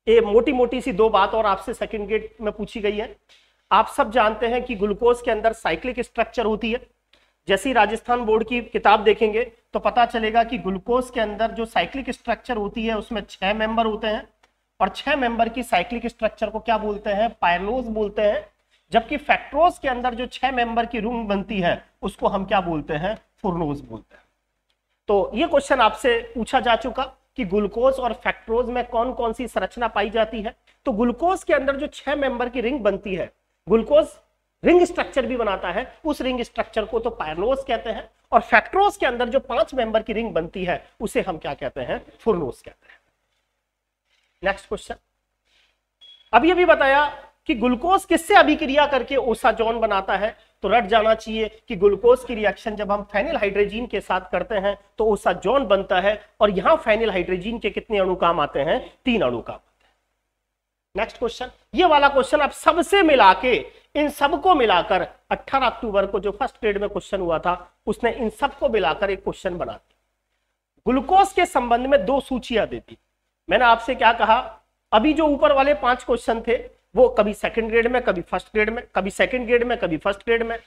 ये मोटी मोटी सी दो बात और आपसे सेकेंड गेट में पूछी गई है आप सब जानते हैं कि ग्लूकोज के अंदर साइक्लिक स्ट्रक्चर होती है जैसी राजस्थान बोर्ड की किताब देखेंगे तो पता चलेगा कि ग्लूकोज के अंदर जो साइक्लिक स्ट्रक्चर होती है उसमें छह मेंबर होते हैं और छह मेंबर की साइक्लिक स्ट्रक्चर को क्या बोलते हैं पायलोज बोलते हैं जबकि फैक्ट्रोज के अंदर जो छह मेंबर की रूम बनती है उसको हम क्या बोलते हैं फुरनोज बोलते हैं तो ये क्वेश्चन आपसे पूछा जा चुका कि ग्लूकोज और फैक्ट्रोज में कौन कौन सी संरचना पाई जाती है तो ग्लूकोज के अंदर जो छह मेंबर की रिंग बनती है ग्लूकोज रिंग स्ट्रक्चर भी बनाता है उस रिंग स्ट्रक्चर को तो पायरनोज कहते हैं और फैक्ट्रोज के अंदर जो पांच मेंबर की रिंग बनती है उसे हम क्या कहते हैं फुरनोज कहते हैं नेक्स्ट क्वेश्चन अभी अभी बताया कि ग्लूकोज किससे अभिक्रिया करके ओसाजोन बनाता है तो रट जाना चाहिए कि ग्लूकोज की रिएक्शन जब हम फेनिल हाइड्रोजीन के साथ करते हैं तो ओसाजोन बनता है और यहां फेनिल हाइड्रोजीन के कितने अणु काम आते हैं तीन अणु काम आते हैं नेक्स्ट क्वेश्चन ये वाला क्वेश्चन आप सबसे मिला के इन सबको मिलाकर अट्ठारह अक्टूबर को जो फर्स्ट ग्रेड में क्वेश्चन हुआ था उसने इन सबको मिलाकर एक क्वेश्चन बना दिया ग्लूकोज के संबंध में दो सूचियां दे दी मैंने आपसे क्या कहा अभी जो ऊपर वाले पांच क्वेश्चन थे वो कभी सेकंड ग्रेड में कभी फर्स्ट ग्रेड में कभी सेकंड ग्रेड में कभी फर्स्ट ग्रेड में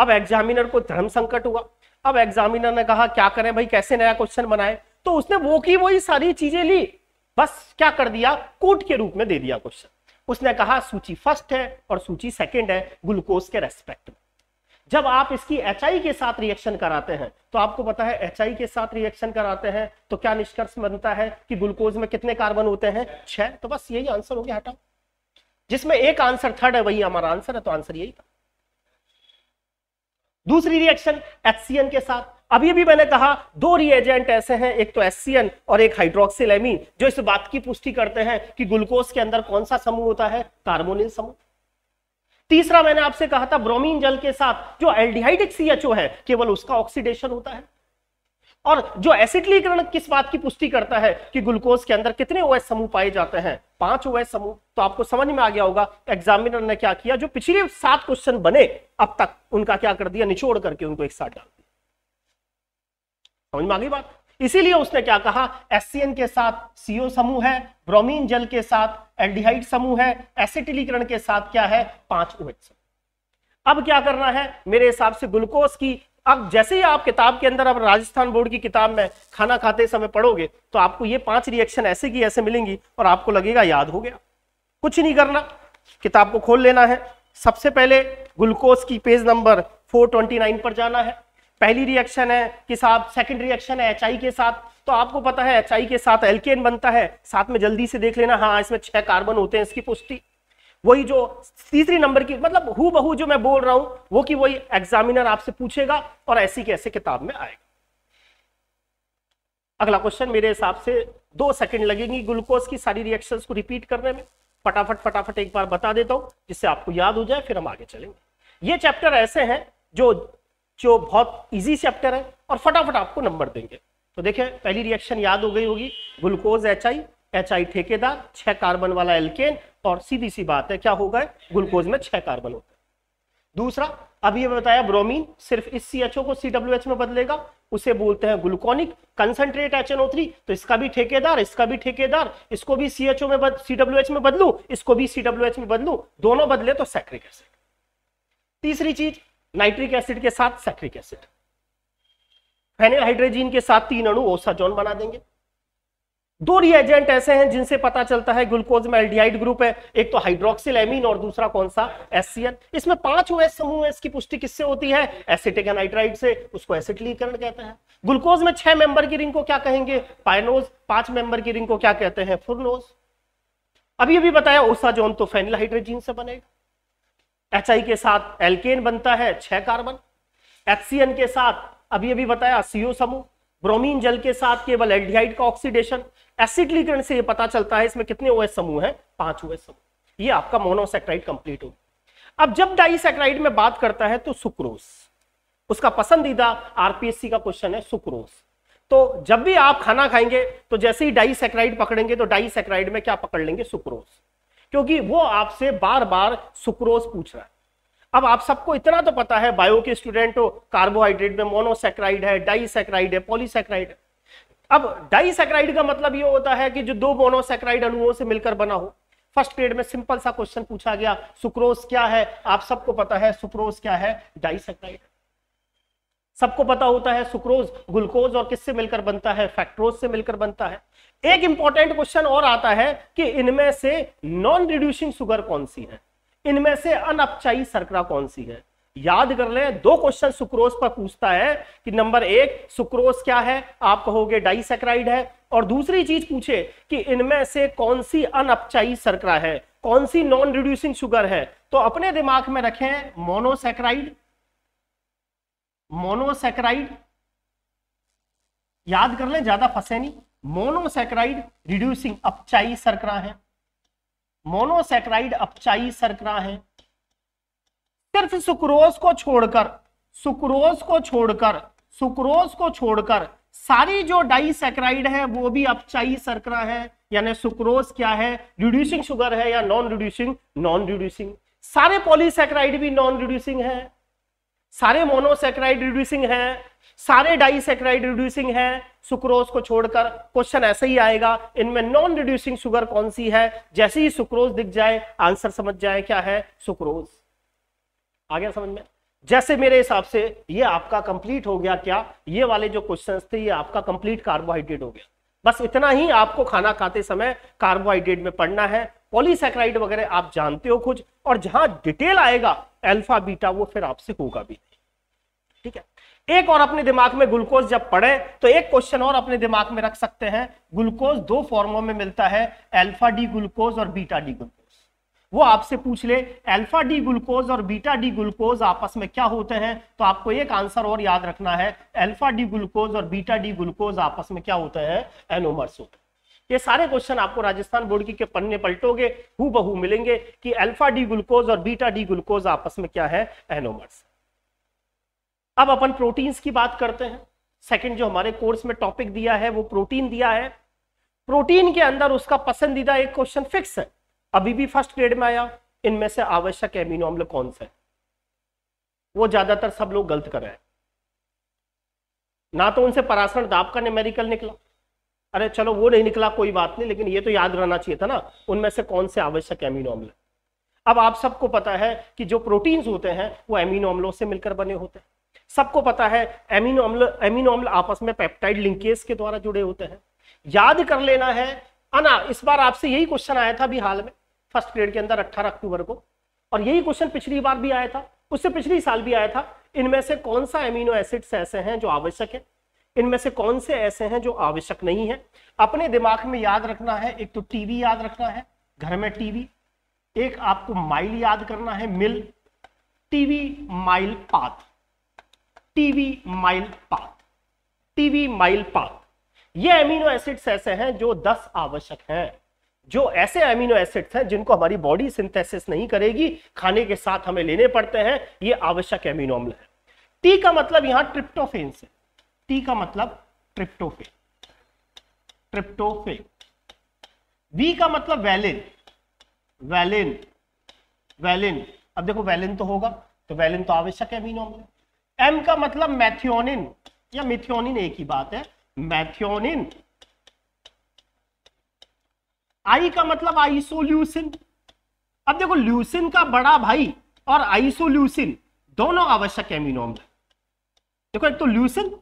अब एग्जामिनर को धर्म संकट हुआ अब एग्जामिनर ने कहा क्या करें भाई कैसे नया क्वेश्चन बनाए तो उसने वो की वही सारी चीजें ली बस क्या कर दिया कोट के रूप में दे दिया क्वेश्चन उसने कहा सूची फर्स्ट है और सूची सेकंड है ग्लूकोज के रेस्पेक्ट में जब आप इसकी एच के साथ रिएक्शन कराते हैं तो आपको पता है एच के साथ रिएक्शन कराते हैं तो क्या निष्कर्ष बनता है कि ग्लूकोज में कितने कार्बन होते हैं छह तो बस यही आंसर हो गया हटाओ जिसमें एक आंसर थर्ड है वही हमारा आंसर है तो आंसर यही था दूसरी रिएक्शन एच के साथ अभी भी मैंने कहा दो रिएजेंट ऐसे हैं एक तो एससीएन और एक हाइड्रोक्सिल जो इस बात की पुष्टि करते हैं कि ग्लूकोज के अंदर कौन सा समूह होता है कार्बोनिल समूह तीसरा मैंने आपसे कहा था ब्रोमीन जल के साथ जो एल्डिहाइडिक सीएचओ है केवल उसका ऑक्सीडेशन होता है और जो एसिडलीकरण किस बात की पुष्टि करता है कि ग्लूकोज के अंदर कितने ओएस समूह पाए जाते हैं पांच ओएस समूह तो आपको समझ में आ गया होगा एग्जामिनर ने क्या किया जो पिछले सात क्वेश्चन बने अब तक उनका क्या कर दिया निचोड़ करके उनको एक साथ डाल दिया समझ में आ गई बात इसीलिए उसने क्या कहा एस के साथ सीओ समूह है ब्रोमीन जल के साथ एल्डिहाइड समूह है एसिटिलीकरण के साथ क्या है पांच ओएच अब क्या करना है मेरे हिसाब से ग्लूकोज की अब जैसे ही आप किताब के अंदर अब राजस्थान बोर्ड की किताब में खाना खाते समय पढ़ोगे तो आपको ये पांच रिएक्शन ऐसे की ऐसे मिलेंगी और आपको लगेगा याद हो गया कुछ नहीं करना किताब को खोल लेना है सबसे पहले ग्लूकोज की पेज नंबर 429 पर जाना है पहली रिएक्शन है के साथ सेकंड रिएक्शन है एच के साथ तो आपको पता है एच के साथ एल्केन बनता है साथ में जल्दी से देख लेना हाँ इसमें छह कार्बन होते हैं इसकी पुष्टि वही जो तीसरी नंबर की मतलब हु बहु जो मैं बोल रहा हूं वो कि वही एग्जामिनर आपसे पूछेगा और ऐसी कैसे किताब में आएगा अगला क्वेश्चन मेरे हिसाब से दो सेकंड लगेंगी ग्लूकोज की सारी रिएक्शंस को रिपीट करने में फटाफट फटाफट एक बार बता देता हूं जिससे आपको याद हो जाए फिर हम आगे चलेंगे ये चैप्टर ऐसे हैं जो जो बहुत इजी चैप्टर है और फटाफट आपको नंबर देंगे तो देखें पहली रिएक्शन याद हो गई होगी glucose H I H I ठेकेदार छह कार्बन वाला एल्केन और सीधी सी बात है क्या होगा ग्लूकोज में छह कार्बन होता है दूसरा अब ये बताया ब्रोमीन सिर्फ इस सी एच ओ को सी डब्ल्यू एच में बदलेगा उसे बोलते हैं gluconic concentrate H N O three तो इसका भी ठेकेदार इसका भी ठेकेदार इसको भी सी एच ओ में सी डब्ल्यू एच में बदलू इसको भी सी डब्ल्यू एच में बदलू दोनों बदले तो सैक्रिक एसिड तीसरी चीज नाइट्रिक एसिड के साथ सैक्रिक एसिड फेनिल हाइड्रोजीन के साथ तीन अणु ओसाजोन बना देंगे दो रिएजेंट ऐसे हैं जिनसे पता चलता है ग्लूकोज में एल्डिहाइड ग्रुप है एक तो हाइड्रोक्सिल एमीन और दूसरा कौन सा एससीएल इसमें पांच ओएस समूह इसकी पुष्टि किससे होती है एसिटिक एनाइट्राइड से उसको एसिटिलीकरण कहते हैं ग्लूकोज में छह मेंबर की रिंग को क्या कहेंगे पायनोज पांच मेंबर की रिंग को क्या कहते हैं फुरनोज अभी अभी बताया ओसाजोन तो फेनिल हाइड्रोजीन से बनेगा एच HI के साथ एल्केन बनता है छह कार्बन एच के साथ अभी अभी बताया सीओ समूह ब्रोमीन जल के साथ केवल एल्डिहाइड का ऑक्सीडेशन एसिडलीकरण से ये पता चलता है इसमें कितने ओएस समूह हैं पांच ओएस समूह ये आपका मोनोसेक्राइड कंप्लीट हो अब जब डाइसेक्राइड में बात करता है तो सुक्रोस उसका पसंदीदा आरपीएससी का क्वेश्चन है सुक्रोस तो जब भी आप खाना खाएंगे तो जैसे ही डाइसेक्राइड पकड़ेंगे तो डाइसेक्राइड में क्या पकड़ लेंगे सुक्रोस क्योंकि वो आपसे बार बार सुक्रोज पूछ रहा है अब आप सबको इतना तो पता है बायो के स्टूडेंट हो कार्बोहाइड्रेट में मोनोसेक्राइड है डाइसेक्राइड है पॉलीसेक्राइड है अब डाईसेक्राइड का मतलब ये होता है कि जो दो मोनोसेक्राइड अणुओं से मिलकर बना हो फर्स्ट ग्रेड में सिंपल सा क्वेश्चन पूछा गया सुक्रोज क्या है आप सबको पता है सुक्रोज क्या है डाइसेक्राइड सबको पता होता है सुक्रोज ग्लूकोज और किससे मिलकर बनता है फैक्ट्रोज से मिलकर बनता है एक इंपॉर्टेंट क्वेश्चन और आता है कि इनमें से नॉन रिड्यूसिंग शुगर कौन सी है इनमें से अपचाई सरकरा कौन सी है याद कर ले दो क्वेश्चन सुक्रोज पर पूछता है कि नंबर एक सुक्रोज क्या है आप कहोगे डाइसेक्राइड है और दूसरी चीज पूछे कि इनमें से कौन सी अपचाई सरकरा है कौन सी नॉन रिड्यूसिंग शुगर है तो अपने दिमाग में रखें मोनोसेक्राइड मोनोसेक्राइड याद कर ले ज्यादा फंसे नहीं मोनोसेक्राइड रिड्यूसिंग अपचाई सरकरा है मोनोसेक्राइड अपचाई सरकरा है सिर्फ सुक्रोज को छोड़कर सुक्रोज को छोड़कर सुक्रोज को छोड़कर सारी जो डाइसेक्राइड है वो भी अपचाई सरकरा है यानी सुक्रोज क्या है रिड्यूसिंग शुगर है या नॉन रिड्यूसिंग नॉन रिड्यूसिंग सारे पॉलीसेक्राइड भी नॉन रिड्यूसिंग है सारे मोनोसेक्राइड रिड्यूसिंग है सारे डाइसेक्राइड रिड्यूसिंग है सुक्रोज को छोड़कर क्वेश्चन ऐसे ही आएगा इनमें नॉन रिड्यूसिंग शुगर कौन सी है जैसे ही सुक्रोज दिख जाए आंसर समझ जाए क्या है सुक्रोज आ गया समझ में जैसे मेरे हिसाब से ये आपका कंप्लीट हो गया क्या ये वाले जो क्वेश्चन थे ये आपका कंप्लीट कार्बोहाइड्रेट हो गया बस इतना ही आपको खाना खाते समय कार्बोहाइड्रेट में पढ़ना है पॉलीसेक्राइड वगैरह आप जानते हो कुछ और जहां डिटेल आएगा अल्फा बीटा वो फिर आपसे होगा भी एक और अपने दिमाग में ग्लूकोज जब पड़े तो एक क्वेश्चन और अपने दिमाग में रख सकते हैं ग्लूकोज दो फॉर्मों में मिलता है एल्फा डी ग्लूकोज और बीटा डी ग्लूकोज वो आपसे पूछ ले अल्फा डी ग्लूकोज और बीटा डी ग्लूकोज आपस में क्या होते हैं तो आपको एक आंसर और याद रखना है अल्फा डी ग्लूकोज और बीटा डी ग्लूकोज आपस में क्या होते हैं एनोमर्स होते हैं ये सारे क्वेश्चन आपको राजस्थान बोर्ड की के पन्ने पलटोगे हु बहू मिलेंगे कि अल्फा डी ग्लूकोज और बीटा डी ग्लूकोज आपस में क्या है एनोमर्स अब अपन प्रोटीन्स की बात करते हैं सेकंड जो हमारे कोर्स में टॉपिक दिया है वो प्रोटीन दिया है प्रोटीन के अंदर उसका पसंदीदा एक क्वेश्चन फिक्स है अभी भी फर्स्ट ग्रेड में आया इनमें से आवश्यक एमिनो अम्ल कौन सा है वो ज्यादातर सब लोग गलत कर रहे हैं ना तो उनसे परासरण दाब का न्यूमेरिकल निकला अरे चलो वो नहीं निकला कोई बात नहीं लेकिन ये तो याद रहना चाहिए था ना उनमें से कौन से आवश्यक एमिनो अम्ल अब आप सबको पता है कि जो प्रोटीन्स होते हैं वो एमिनो अम्लों से मिलकर बने होते हैं सबको पता है एमिनो अम्ल एमिनो अम्ल आपस में पेप्टाइड लिंकेज के द्वारा जुड़े होते हैं याद कर लेना है अना इस बार आपसे यही क्वेश्चन आया था हाल में फर्स्ट ग्रेड के अंदर अट्ठारह अक्टूबर को और यही क्वेश्चन पिछली बार भी आया था उससे पिछले साल भी आया था इनमें से कौन सा एमिनो एसिड्स ऐसे हैं जो आवश्यक है इनमें से कौन से ऐसे हैं जो आवश्यक नहीं है अपने दिमाग में याद रखना है एक तो टीवी याद रखना है घर में टीवी एक आपको माइल याद करना है मिल टीवी माइल पाथ टीवी माइल पाथ टीवी माइल पाथ ये एमिनो एसिड्स ऐसे हैं जो 10 आवश्यक हैं जो ऐसे एमिनो एसिड्स हैं जिनको हमारी बॉडी सिंथेसिस नहीं करेगी खाने के साथ हमें लेने पड़ते हैं ये आवश्यक एमिनो अम्ल है टी का मतलब यहां ट्रिप्टोफेन से टी का मतलब ट्रिप्टोफेन ट्रिप्टोफेन वी का मतलब वैलिन वैलिन वैलिन अब देखो वैलिन तो होगा तो वैलिन तो आवश्यक है अमीनो अम्ल एम का मतलब मैथियोनिन या मिथियोनिन एक ही बात है मैथियोनिन आई का मतलब आइसोल्यूसिन अब देखो ल्यूसिन का बड़ा भाई और आइसोल्यूसिन दोनों आवश्यक एमिनोम है देखो एक तो ल्यूसिन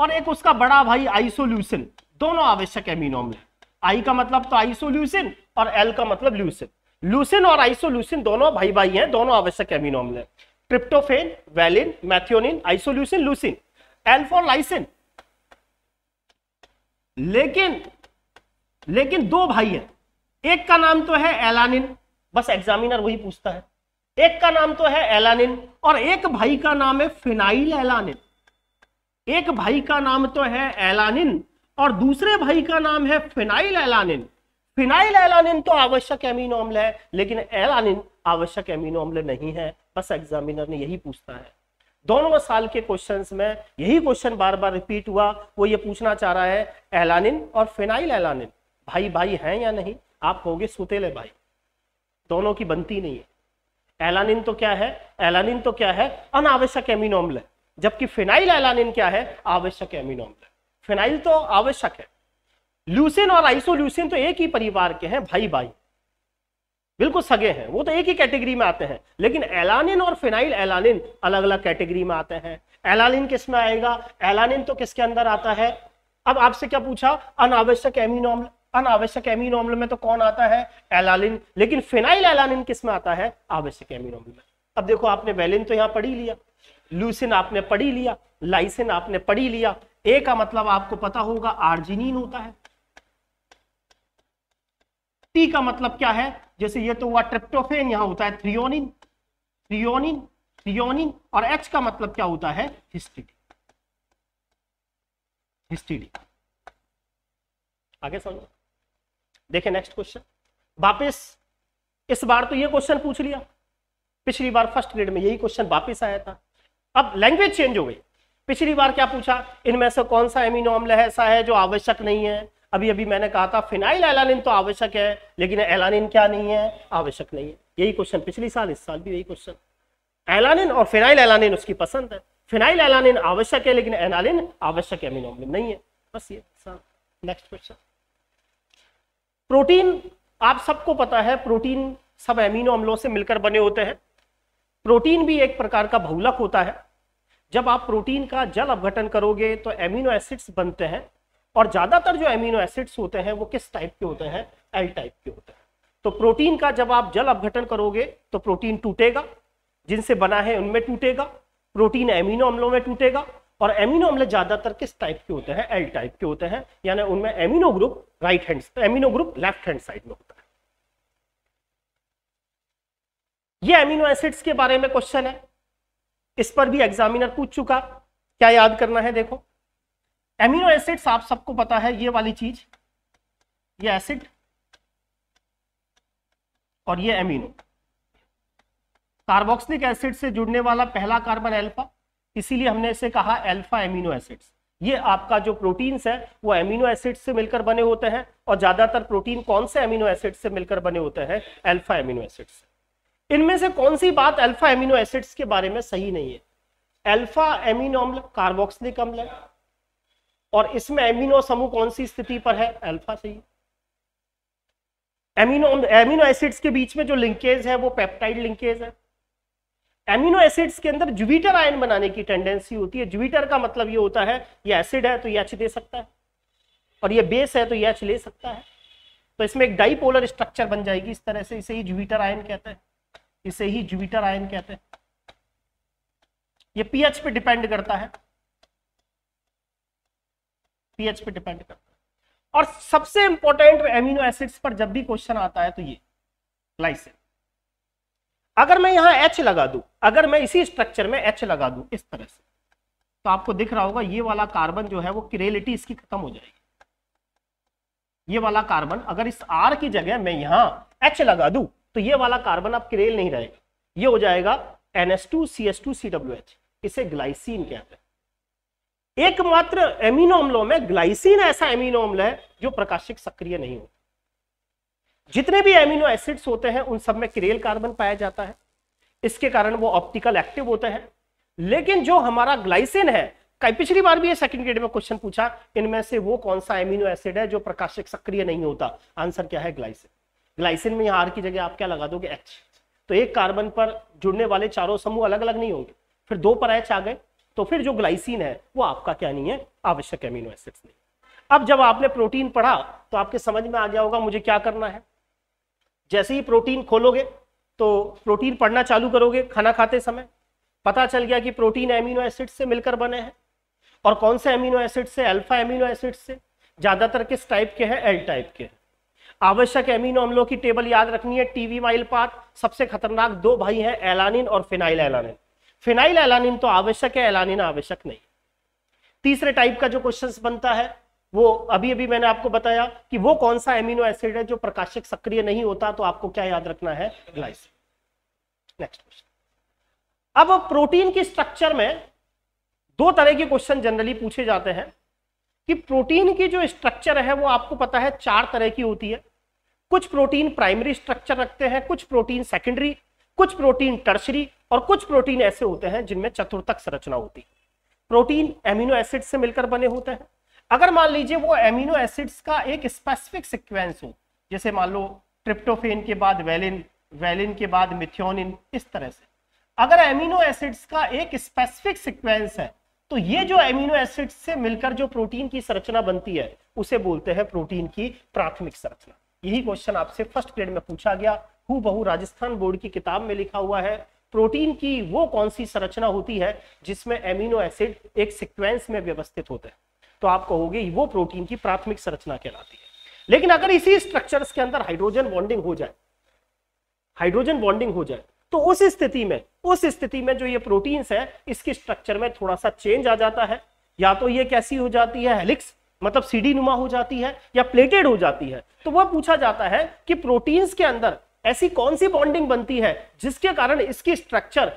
और एक उसका बड़ा भाई आइसोल्यूसिन दोनों आवश्यक एमिनोम है आई का मतलब तो आइसोल्यूसिन और एल का मतलब ल्यूसिन ल्यूसिन और आइसोल्यूसिन दोनों भाई भाई हैं दोनों आवश्यक एमिनोम है tryptophan valine methionine, isoleucine leucine L lysine लेकिन लेकिन दो भाई हैं एक का नाम तो है एलानिन बस एग्जामिनर वही पूछता है एक का नाम तो है एलानिन और एक भाई का नाम है फिनाइल एलानिन एक भाई का नाम तो है एलानिन और दूसरे भाई का नाम है फिनाइल एलानिन फिनाइल एलानिन तो आवश्यक एमिनो अम्ल है लेकिन एलानिन आवश्यक एमिनो अम्ल नहीं है बस एग्जामिनर ने यही पूछता है दोनों साल के क्वेश्चंस में यही क्वेश्चन बार बार रिपीट हुआ वो ये पूछना चाह रहा है एलानिन और फेनाइल एलानिन भाई भाई हैं या नहीं आप कहोगे सुतेले भाई दोनों की बनती नहीं है एलानिन तो क्या है एलानिन तो क्या है अनावश्यक एमिनोम्ल जबकि फिनाइल एलानिन क्या है आवश्यक एमिनोम्ल फिनाइल तो आवश्यक है ल्यूसिन और आइसोल्यूसिन तो एक ही परिवार के हैं भाई भाई बिल्कुल सगे हैं वो तो एक ही कैटेगरी में आते हैं लेकिन एलानिन और फिनाइल एलानिन अलग अलग कैटेगरी में आते हैं एलानिन किस में आएगा एलानिन तो किसके अंदर आता है अब आपसे क्या पूछा अनावश्यक एमिनो अनावश्यक एमिनो अम्ल में तो कौन आता है एलालिन लेकिन फिनाइल एलानिन किस में आता है आवश्यक एमिनो अम्ल में अब देखो आपने वेलिन तो यहाँ पढ़ी लिया लूसिन आपने पढ़ी लिया लाइसिन आपने पढ़ी लिया ए का मतलब आपको पता होगा आर्जिनिन होता है टी का मतलब क्या है जैसे ये तो हुआ ट्रिप्टोफेन यहां होता है थ्रियोनिन थ्रियोनिन थ्रियोनिन और एच का मतलब क्या होता है हिस्टिडी हिस्टिडी आगे समझो देखिए नेक्स्ट क्वेश्चन वापिस इस बार तो ये क्वेश्चन पूछ लिया पिछली बार फर्स्ट ग्रेड में यही क्वेश्चन वापिस आया था अब लैंग्वेज चेंज हो गई पिछली बार क्या पूछा इनमें से कौन सा एमिनो अम्ल ऐसा है जो आवश्यक नहीं है अभी अभी मैंने कहा था फिनाइल एलानिन तो आवश्यक है लेकिन एलानिन क्या नहीं है आवश्यक नहीं है यही क्वेश्चन पिछली साल इस साल भी यही क्वेश्चन एलानिन और फिनाइल एलानिन उसकी पसंद है फिनाइल एलानिन आवश्यक है लेकिन एनालिन आवश्यक एमिनो नहीं है बस ये नेक्स्ट क्वेश्चन प्रोटीन आप सबको पता है प्रोटीन सब एमिनो अम्लों से मिलकर बने होते हैं प्रोटीन भी एक प्रकार का बहुलक होता है जब आप प्रोटीन का जल अपघटन करोगे तो एमिनो एसिड्स बनते हैं और ज़्यादातर जो एमिनो एसिड्स होते हैं वो किस टाइप के होते हैं एल टाइप के होते हैं तो प्रोटीन का जब आप जल अपघटन करोगे तो प्रोटीन टूटेगा जिनसे बना है उनमें टूटेगा प्रोटीन एमिनो अम्लों में टूटेगा और एमिनो अम्ल ज़्यादातर किस टाइप के होते हैं एल टाइप के होते हैं यानी उनमें amino group right hand amino group left hand side में होता है ये एमिनो एसिड्स के बारे में क्वेश्चन है इस पर भी एग्जामिनर पूछ चुका क्या याद करना है देखो एमिनो एसिड्स आप सबको पता है ये वाली चीज ये एसिड और ये एमिनो कार्बोक्सिलिक एसिड से जुड़ने वाला पहला कार्बन एल्फा इसीलिए हमने इसे कहा एल्फा एमिनो एसिड्स ये आपका जो प्रोटीन्स है वो एमिनो एसिड से मिलकर बने होते हैं और ज्यादातर प्रोटीन कौन से एमिनो एसिड से मिलकर बने होते हैं अल्फा एमिनो एसिड से इनमें से कौन सी बात अल्फा एमिनो एसिड्स के बारे में सही नहीं है अल्फा एमिनो अम्ल कार्बोक्सिलिक अम्ल है और इसमें एमिनो समूह कौन सी स्थिति पर है अल्फा सही एमिनो एमिनो एसिड्स के बीच में जो लिंकेज है वो पेप्टाइड लिंकेज है एमिनो एसिड्स के अंदर जुबिटर आयन बनाने की टेंडेंसी होती है जुबिटर का मतलब ये होता है ये एसिड है तो ये एच दे सकता है और ये बेस है तो ये एच ले सकता है तो इसमें एक डाइपोलर स्ट्रक्चर बन जाएगी इस तरह से इसे ही जुबिटर आयन कहते हैं इसे ही जुबिटर आयन कहते हैं ये पीएच पे डिपेंड करता है पीएच पे डिपेंड करता है और सबसे इंपॉर्टेंट एमिनो एसिड्स पर जब भी क्वेश्चन आता है तो ये ग्लाइसिन अगर मैं यहां एच लगा दू अगर मैं इसी स्ट्रक्चर में एच लगा दू इस तरह से तो आपको दिख रहा होगा ये वाला कार्बन जो है वो क्रेलिटी इसकी खत्म हो जाएगी ये वाला कार्बन अगर इस आर की जगह मैं यहां एच लगा दू तो ये वाला कार्बन अब क्रेल नहीं रहेगा ये हो जाएगा N S two C S two C W H इसे ग्लाइसिन कहते हैं एकमात्र एमिनो अम्लों में ग्लाइसिन ऐसा एमिनो अम्ल है जो प्रकाशिक सक्रिय नहीं होता जितने भी एमिनो एसिड्स होते हैं उन सब में क्रेल कार्बन पाया जाता है इसके कारण वो ऑप्टिकल एक्टिव होते हैं लेकिन जो हमारा ग्लाइसिन है पिछली बार भी ये सेकंड ग्रेड में क्वेश्चन पूछा इनमें से वो कौन सा एमिनो एसिड है जो प्रकाशिक सक्रिय नहीं होता आंसर क्या है ग्लाइसिन ग्लाइसिन में यहाँ आर की जगह आप क्या लगा दोगे एच तो एक कार्बन पर जुड़ने वाले चारों समूह अलग अलग नहीं होंगे फिर दो पर एच आ गए तो फिर जो ग्लाइसिन है वो आपका क्या नहीं है आवश्यक एमिनो एसिड्स नहीं अब जब आपने प्रोटीन पढ़ा तो आपके समझ में आ गया होगा मुझे क्या करना है जैसे ही प्रोटीन खोलोगे तो प्रोटीन पढ़ना चालू करोगे खाना खाते समय पता चल गया कि प्रोटीन एमिनो एसिड से मिलकर बने हैं और कौन से एमिनो एसिड से अल्फा एमिनो एसिड से ज़्यादातर किस टाइप के हैं एल टाइप के आवश्यक एमिनो अम्लों की टेबल याद रखनी है टीवी माइल पात सबसे खतरनाक दो भाई हैं एलानिन और फिनाइल एलानिन फिनाइल एलानिन तो आवश्यक है एलानिन आवश्यक नहीं तीसरे टाइप का जो क्वेश्चन बनता है वो अभी अभी मैंने आपको बताया कि वो कौन सा एमिनो एसिड है जो प्रकाशक सक्रिय नहीं होता तो आपको क्या याद रखना है नेक्स्ट क्वेश्चन अब प्रोटीन की स्ट्रक्चर में दो तरह के क्वेश्चन जनरली पूछे जाते हैं कि प्रोटीन की जो स्ट्रक्चर है वो आपको पता है चार तरह की होती है कुछ प्रोटीन प्राइमरी स्ट्रक्चर रखते हैं कुछ प्रोटीन सेकेंडरी कुछ प्रोटीन टर्शरी और कुछ प्रोटीन ऐसे होते हैं जिनमें चतुर्थक संरचना होती है प्रोटीन एमिनो एसिड से मिलकर बने होते हैं अगर मान लीजिए वो एमिनो एसिड्स का एक स्पेसिफिक सिक्वेंस हो जैसे मान लो ट्रिप्टोफेन के बाद वेलिन वेलिन के बाद मिथ्योनिन इस तरह से अगर एमिनो एसिड्स का एक स्पेसिफिक सिक्वेंस है तो ये जो एमिनो एसिड से मिलकर जो प्रोटीन की संरचना बनती है उसे बोलते हैं प्रोटीन की प्राथमिक संरचना यही क्वेश्चन आपसे फर्स्ट ग्रेड में पूछा गया हु बहु राजस्थान बोर्ड की किताब में लिखा हुआ है प्रोटीन की वो कौन सी संरचना होती है जिसमें एमिनो एसिड एक सिक्वेंस में व्यवस्थित होते हैं तो आप कहोगे वो प्रोटीन की प्राथमिक संरचना कहलाती है लेकिन अगर इसी स्ट्रक्चर्स के अंदर हाइड्रोजन बॉन्डिंग हो जाए हाइड्रोजन बॉन्डिंग हो जाए तो उस स्थिति में उस स्थिति में जो ये प्रोटीन्स है इसके स्ट्रक्चर में थोड़ा सा चेंज आ जाता है या तो ये कैसी हो जाती है हेलिक्स मतलब सीढ़ी नुमा हो जाती है या प्लेटेड हो जाती है तो वह पूछा जाता है कि प्रोटीन्स के अंदर ऐसी कौन सी बॉन्डिंग बनती है जिसके कारण इसकी स्ट्रक्चर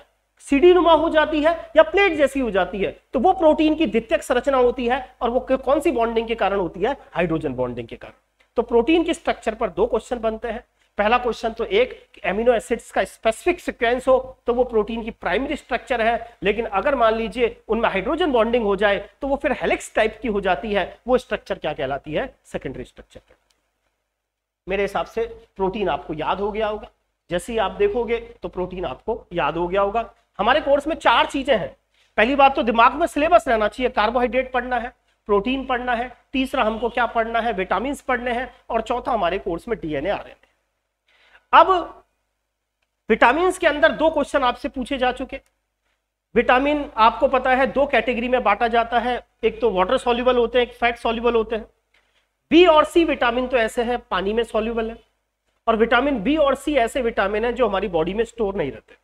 सीडी नुमा हो जाती है या प्लेट जैसी हो जाती है तो वो प्रोटीन की द्वितीयक संरचना होती है और वो कौन सी बॉन्डिंग के कारण होती है हाइड्रोजन बॉन्डिंग के कारण तो प्रोटीन के स्ट्रक्चर पर दो क्वेश्चन बनते हैं पहला क्वेश्चन तो एक एमिनो एसिड्स का स्पेसिफिक सीक्वेंस हो तो वो प्रोटीन की प्राइमरी स्ट्रक्चर है लेकिन अगर मान लीजिए उनमें हाइड्रोजन बॉन्डिंग हो जाए तो वो फिर हेलिक्स टाइप की हो जाती है वो स्ट्रक्चर क्या कहलाती है सेकेंडरी स्ट्रक्चर मेरे हिसाब से प्रोटीन आपको याद हो गया होगा जैसे ही आप देखोगे तो प्रोटीन आपको याद हो गया होगा हमारे कोर्स में चार चीजें हैं पहली बात तो दिमाग में सिलेबस रहना चाहिए कार्बोहाइड्रेट पढ़ना है प्रोटीन पढ़ना है तीसरा हमको क्या पढ़ना है विटामिन पढ़ने हैं और चौथा हमारे कोर्स में डीएनए आ रहे हैं अब विटामिन के अंदर दो क्वेश्चन आपसे पूछे जा चुके विटामिन आपको पता है दो कैटेगरी में बांटा जाता है एक तो वाटर सॉल्यूबल होते हैं एक फैट सॉल्यूबल होते हैं बी और सी विटामिन तो ऐसे हैं पानी में सॉल्यूबल है और विटामिन बी और सी ऐसे विटामिन हैं जो हमारी बॉडी में स्टोर नहीं रहते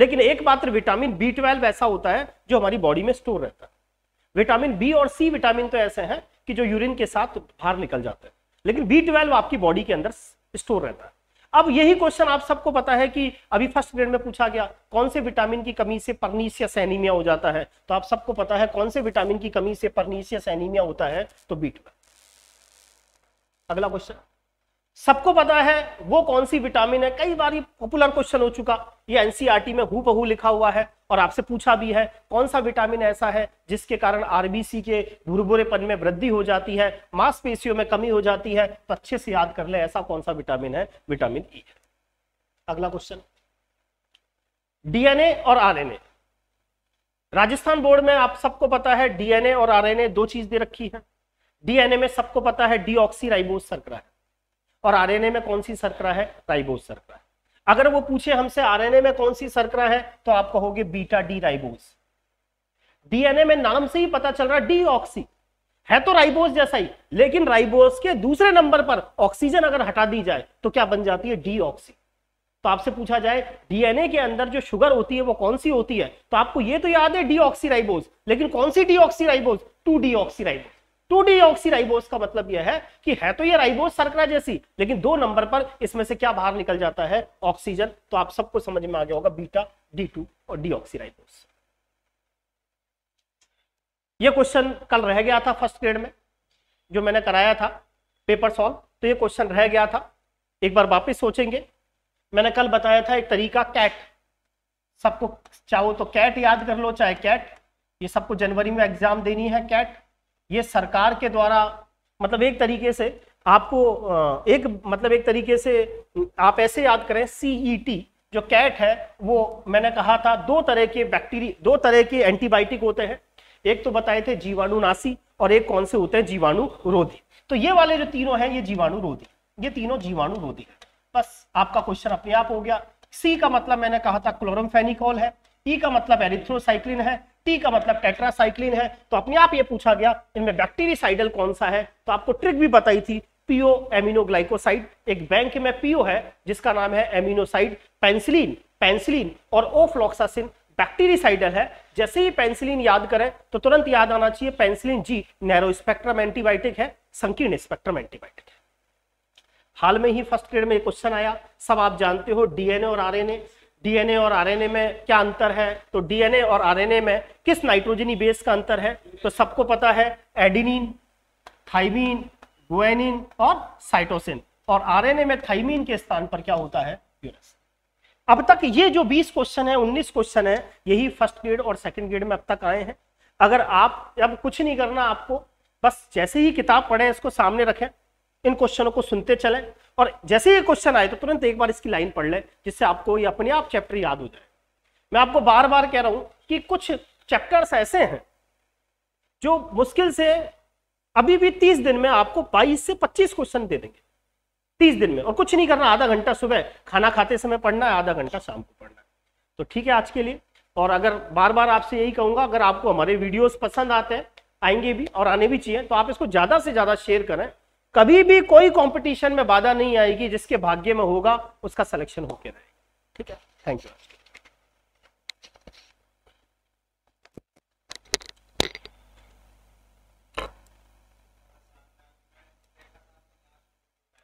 लेकिन एक मात्र विटामिन बी ट्वेल्व ऐसा होता है जो हमारी बॉडी में स्टोर रहता है विटामिन बी और सी विटामिन तो ऐसे हैं कि जो यूरिन के साथ बाहर निकल जाते हैं लेकिन बी ट्वेल्व आपकी बॉडी के अंदर स्टोर रहता है अब यही क्वेश्चन आप सबको पता है कि अभी फर्स्ट ग्रेड में पूछा गया कौन से विटामिन की कमी से परनीसियस एनीमिया हो जाता है तो आप सबको पता है कौन से विटामिन की कमी से परनीसियस एनीमिया होता है तो बीट अगला क्वेश्चन सबको पता है वो कौन सी विटामिन है कई बार ये पॉपुलर क्वेश्चन हो चुका ये एनसीईआरटी e में हु बहू लिखा हुआ है और आपसे पूछा भी है कौन सा विटामिन ऐसा है जिसके कारण आरबीसी के भुरभुरेपन में वृद्धि हो जाती है मांसपेशियों में कमी हो जाती है तो अच्छे से याद कर ले ऐसा कौन सा विटामिन है विटामिन ई e। है अगला क्वेश्चन डीएनए और ए राजस्थान बोर्ड में आप सबको पता है डीएनए और ए दो चीज दे रखी है डीएनए में सबको पता है डी राइबोज सर्करा है और आरएनए में कौन सी सरकरा है राइबोज सरकरा है अगर वो पूछे हमसे आरएनए में कौन सी सरकरा है तो आप कहोगे बीटा डी राइबोज डीएनए में नाम से ही पता चल रहा है डी ऑक्सी है तो राइबोज जैसा ही लेकिन राइबोज के दूसरे नंबर पर ऑक्सीजन अगर हटा दी जाए तो क्या बन जाती है डी ऑक्सी तो आपसे पूछा जाए डीएनए के अंदर जो शुगर होती है वो कौन सी होती है तो आपको ये तो याद है डी ऑक्सी राइबोज लेकिन कौन सी deoxyribose two deoxyribose two deoxyribose का मतलब यह है कि है तो ये राइबोस सरकरा जैसी लेकिन दो नंबर पर इसमें से क्या बाहर निकल जाता है ऑक्सीजन तो आप सबको समझ में आ गया होगा बीटा डी टू और डी ये क्वेश्चन कल रह गया था फर्स्ट ग्रेड में जो मैंने कराया था पेपर सॉल्व तो ये क्वेश्चन रह गया था एक बार वापस सोचेंगे मैंने कल बताया था एक तरीका कैट सबको चाहो तो कैट याद कर लो चाहे कैट ये सबको जनवरी में एग्जाम देनी है कैट ये सरकार के द्वारा मतलब एक तरीके से आपको एक मतलब एक तरीके से आप ऐसे याद करें सीईटी e जो कैट है वो मैंने कहा था दो तरह के बैक्टीरिया दो तरह के एंटीबायोटिक होते हैं एक तो बताए थे जीवाणुनाशी और एक कौन से होते हैं जीवाणु रोधी तो ये वाले जो तीनों हैं ये जीवाणु रोधी ये तीनों जीवाणु रोधी है बस आपका क्वेश्चन अपने आप हो गया सी का मतलब मैंने कहा था क्लोरम है ई e का मतलब एरिथ्रोसाइक्लिन है टी का मतलब टेट्रासाइक्लिन है तो अपने आप ये पूछा गया इनमें बैक्टीरियसाइडल कौन सा है तो आपको ट्रिक भी बताई थी पीओ एमिनोग्लाइकोसाइड एक बैंक में पीओ है जिसका नाम है एमिनोसाइड पेंसिलिन पेंसिलिन और ओफ्लोक्सासिन बैक्टीरियसाइडल है जैसे ही पेंसिलिन याद करें तो तुरंत याद आना चाहिए penicillin G narrow spectrum antibiotic है संकीर्ण स्पेक्ट्रम एंटीबायोटिक है हाल में ही फर्स्ट ग्रेड में क्वेश्चन आया सब आप जानते हो डीएनए और आरएनए डीएनए और आरएनए में क्या अंतर है तो डीएनए और आरएनए में किस नाइट्रोजनी बेस का अंतर है तो सबको पता है एडिनिन थाइमिन गुएनिन और साइटोसिन और आरएनए में थाइमिन के स्थान पर क्या होता है यूरस अब तक ये जो 20 क्वेश्चन है 19 क्वेश्चन है यही फर्स्ट ग्रेड और सेकेंड ग्रेड में अब तक आए हैं अगर आप अब कुछ नहीं करना आपको बस जैसे ही किताब पढ़ें इसको सामने रखें इन क्वेश्चनों को सुनते चलें और जैसे ये क्वेश्चन आए तो तुरंत एक बार इसकी लाइन पढ़ ले जिससे आपको ये अपने आप चैप्टर याद हो जाए मैं आपको बार बार कह रहा हूं कि कुछ चैप्टर्स ऐसे हैं जो मुश्किल से अभी भी तीस दिन में आपको बाईस से पच्चीस क्वेश्चन दे देंगे तीस दिन में और कुछ नहीं करना आधा घंटा सुबह खाना खाते समय पढ़ना है आधा घंटा शाम को पढ़ना है तो ठीक है आज के लिए और अगर बार बार आपसे यही कहूंगा अगर आपको हमारे वीडियोस पसंद आते हैं आएंगे भी और आने भी चाहिए तो आप इसको ज्यादा से ज्यादा शेयर करें कभी भी कोई कंपटीशन में बाधा नहीं आएगी जिसके भाग्य में होगा उसका सिलेक्शन होकर रहेगा ठीक है थैंक यू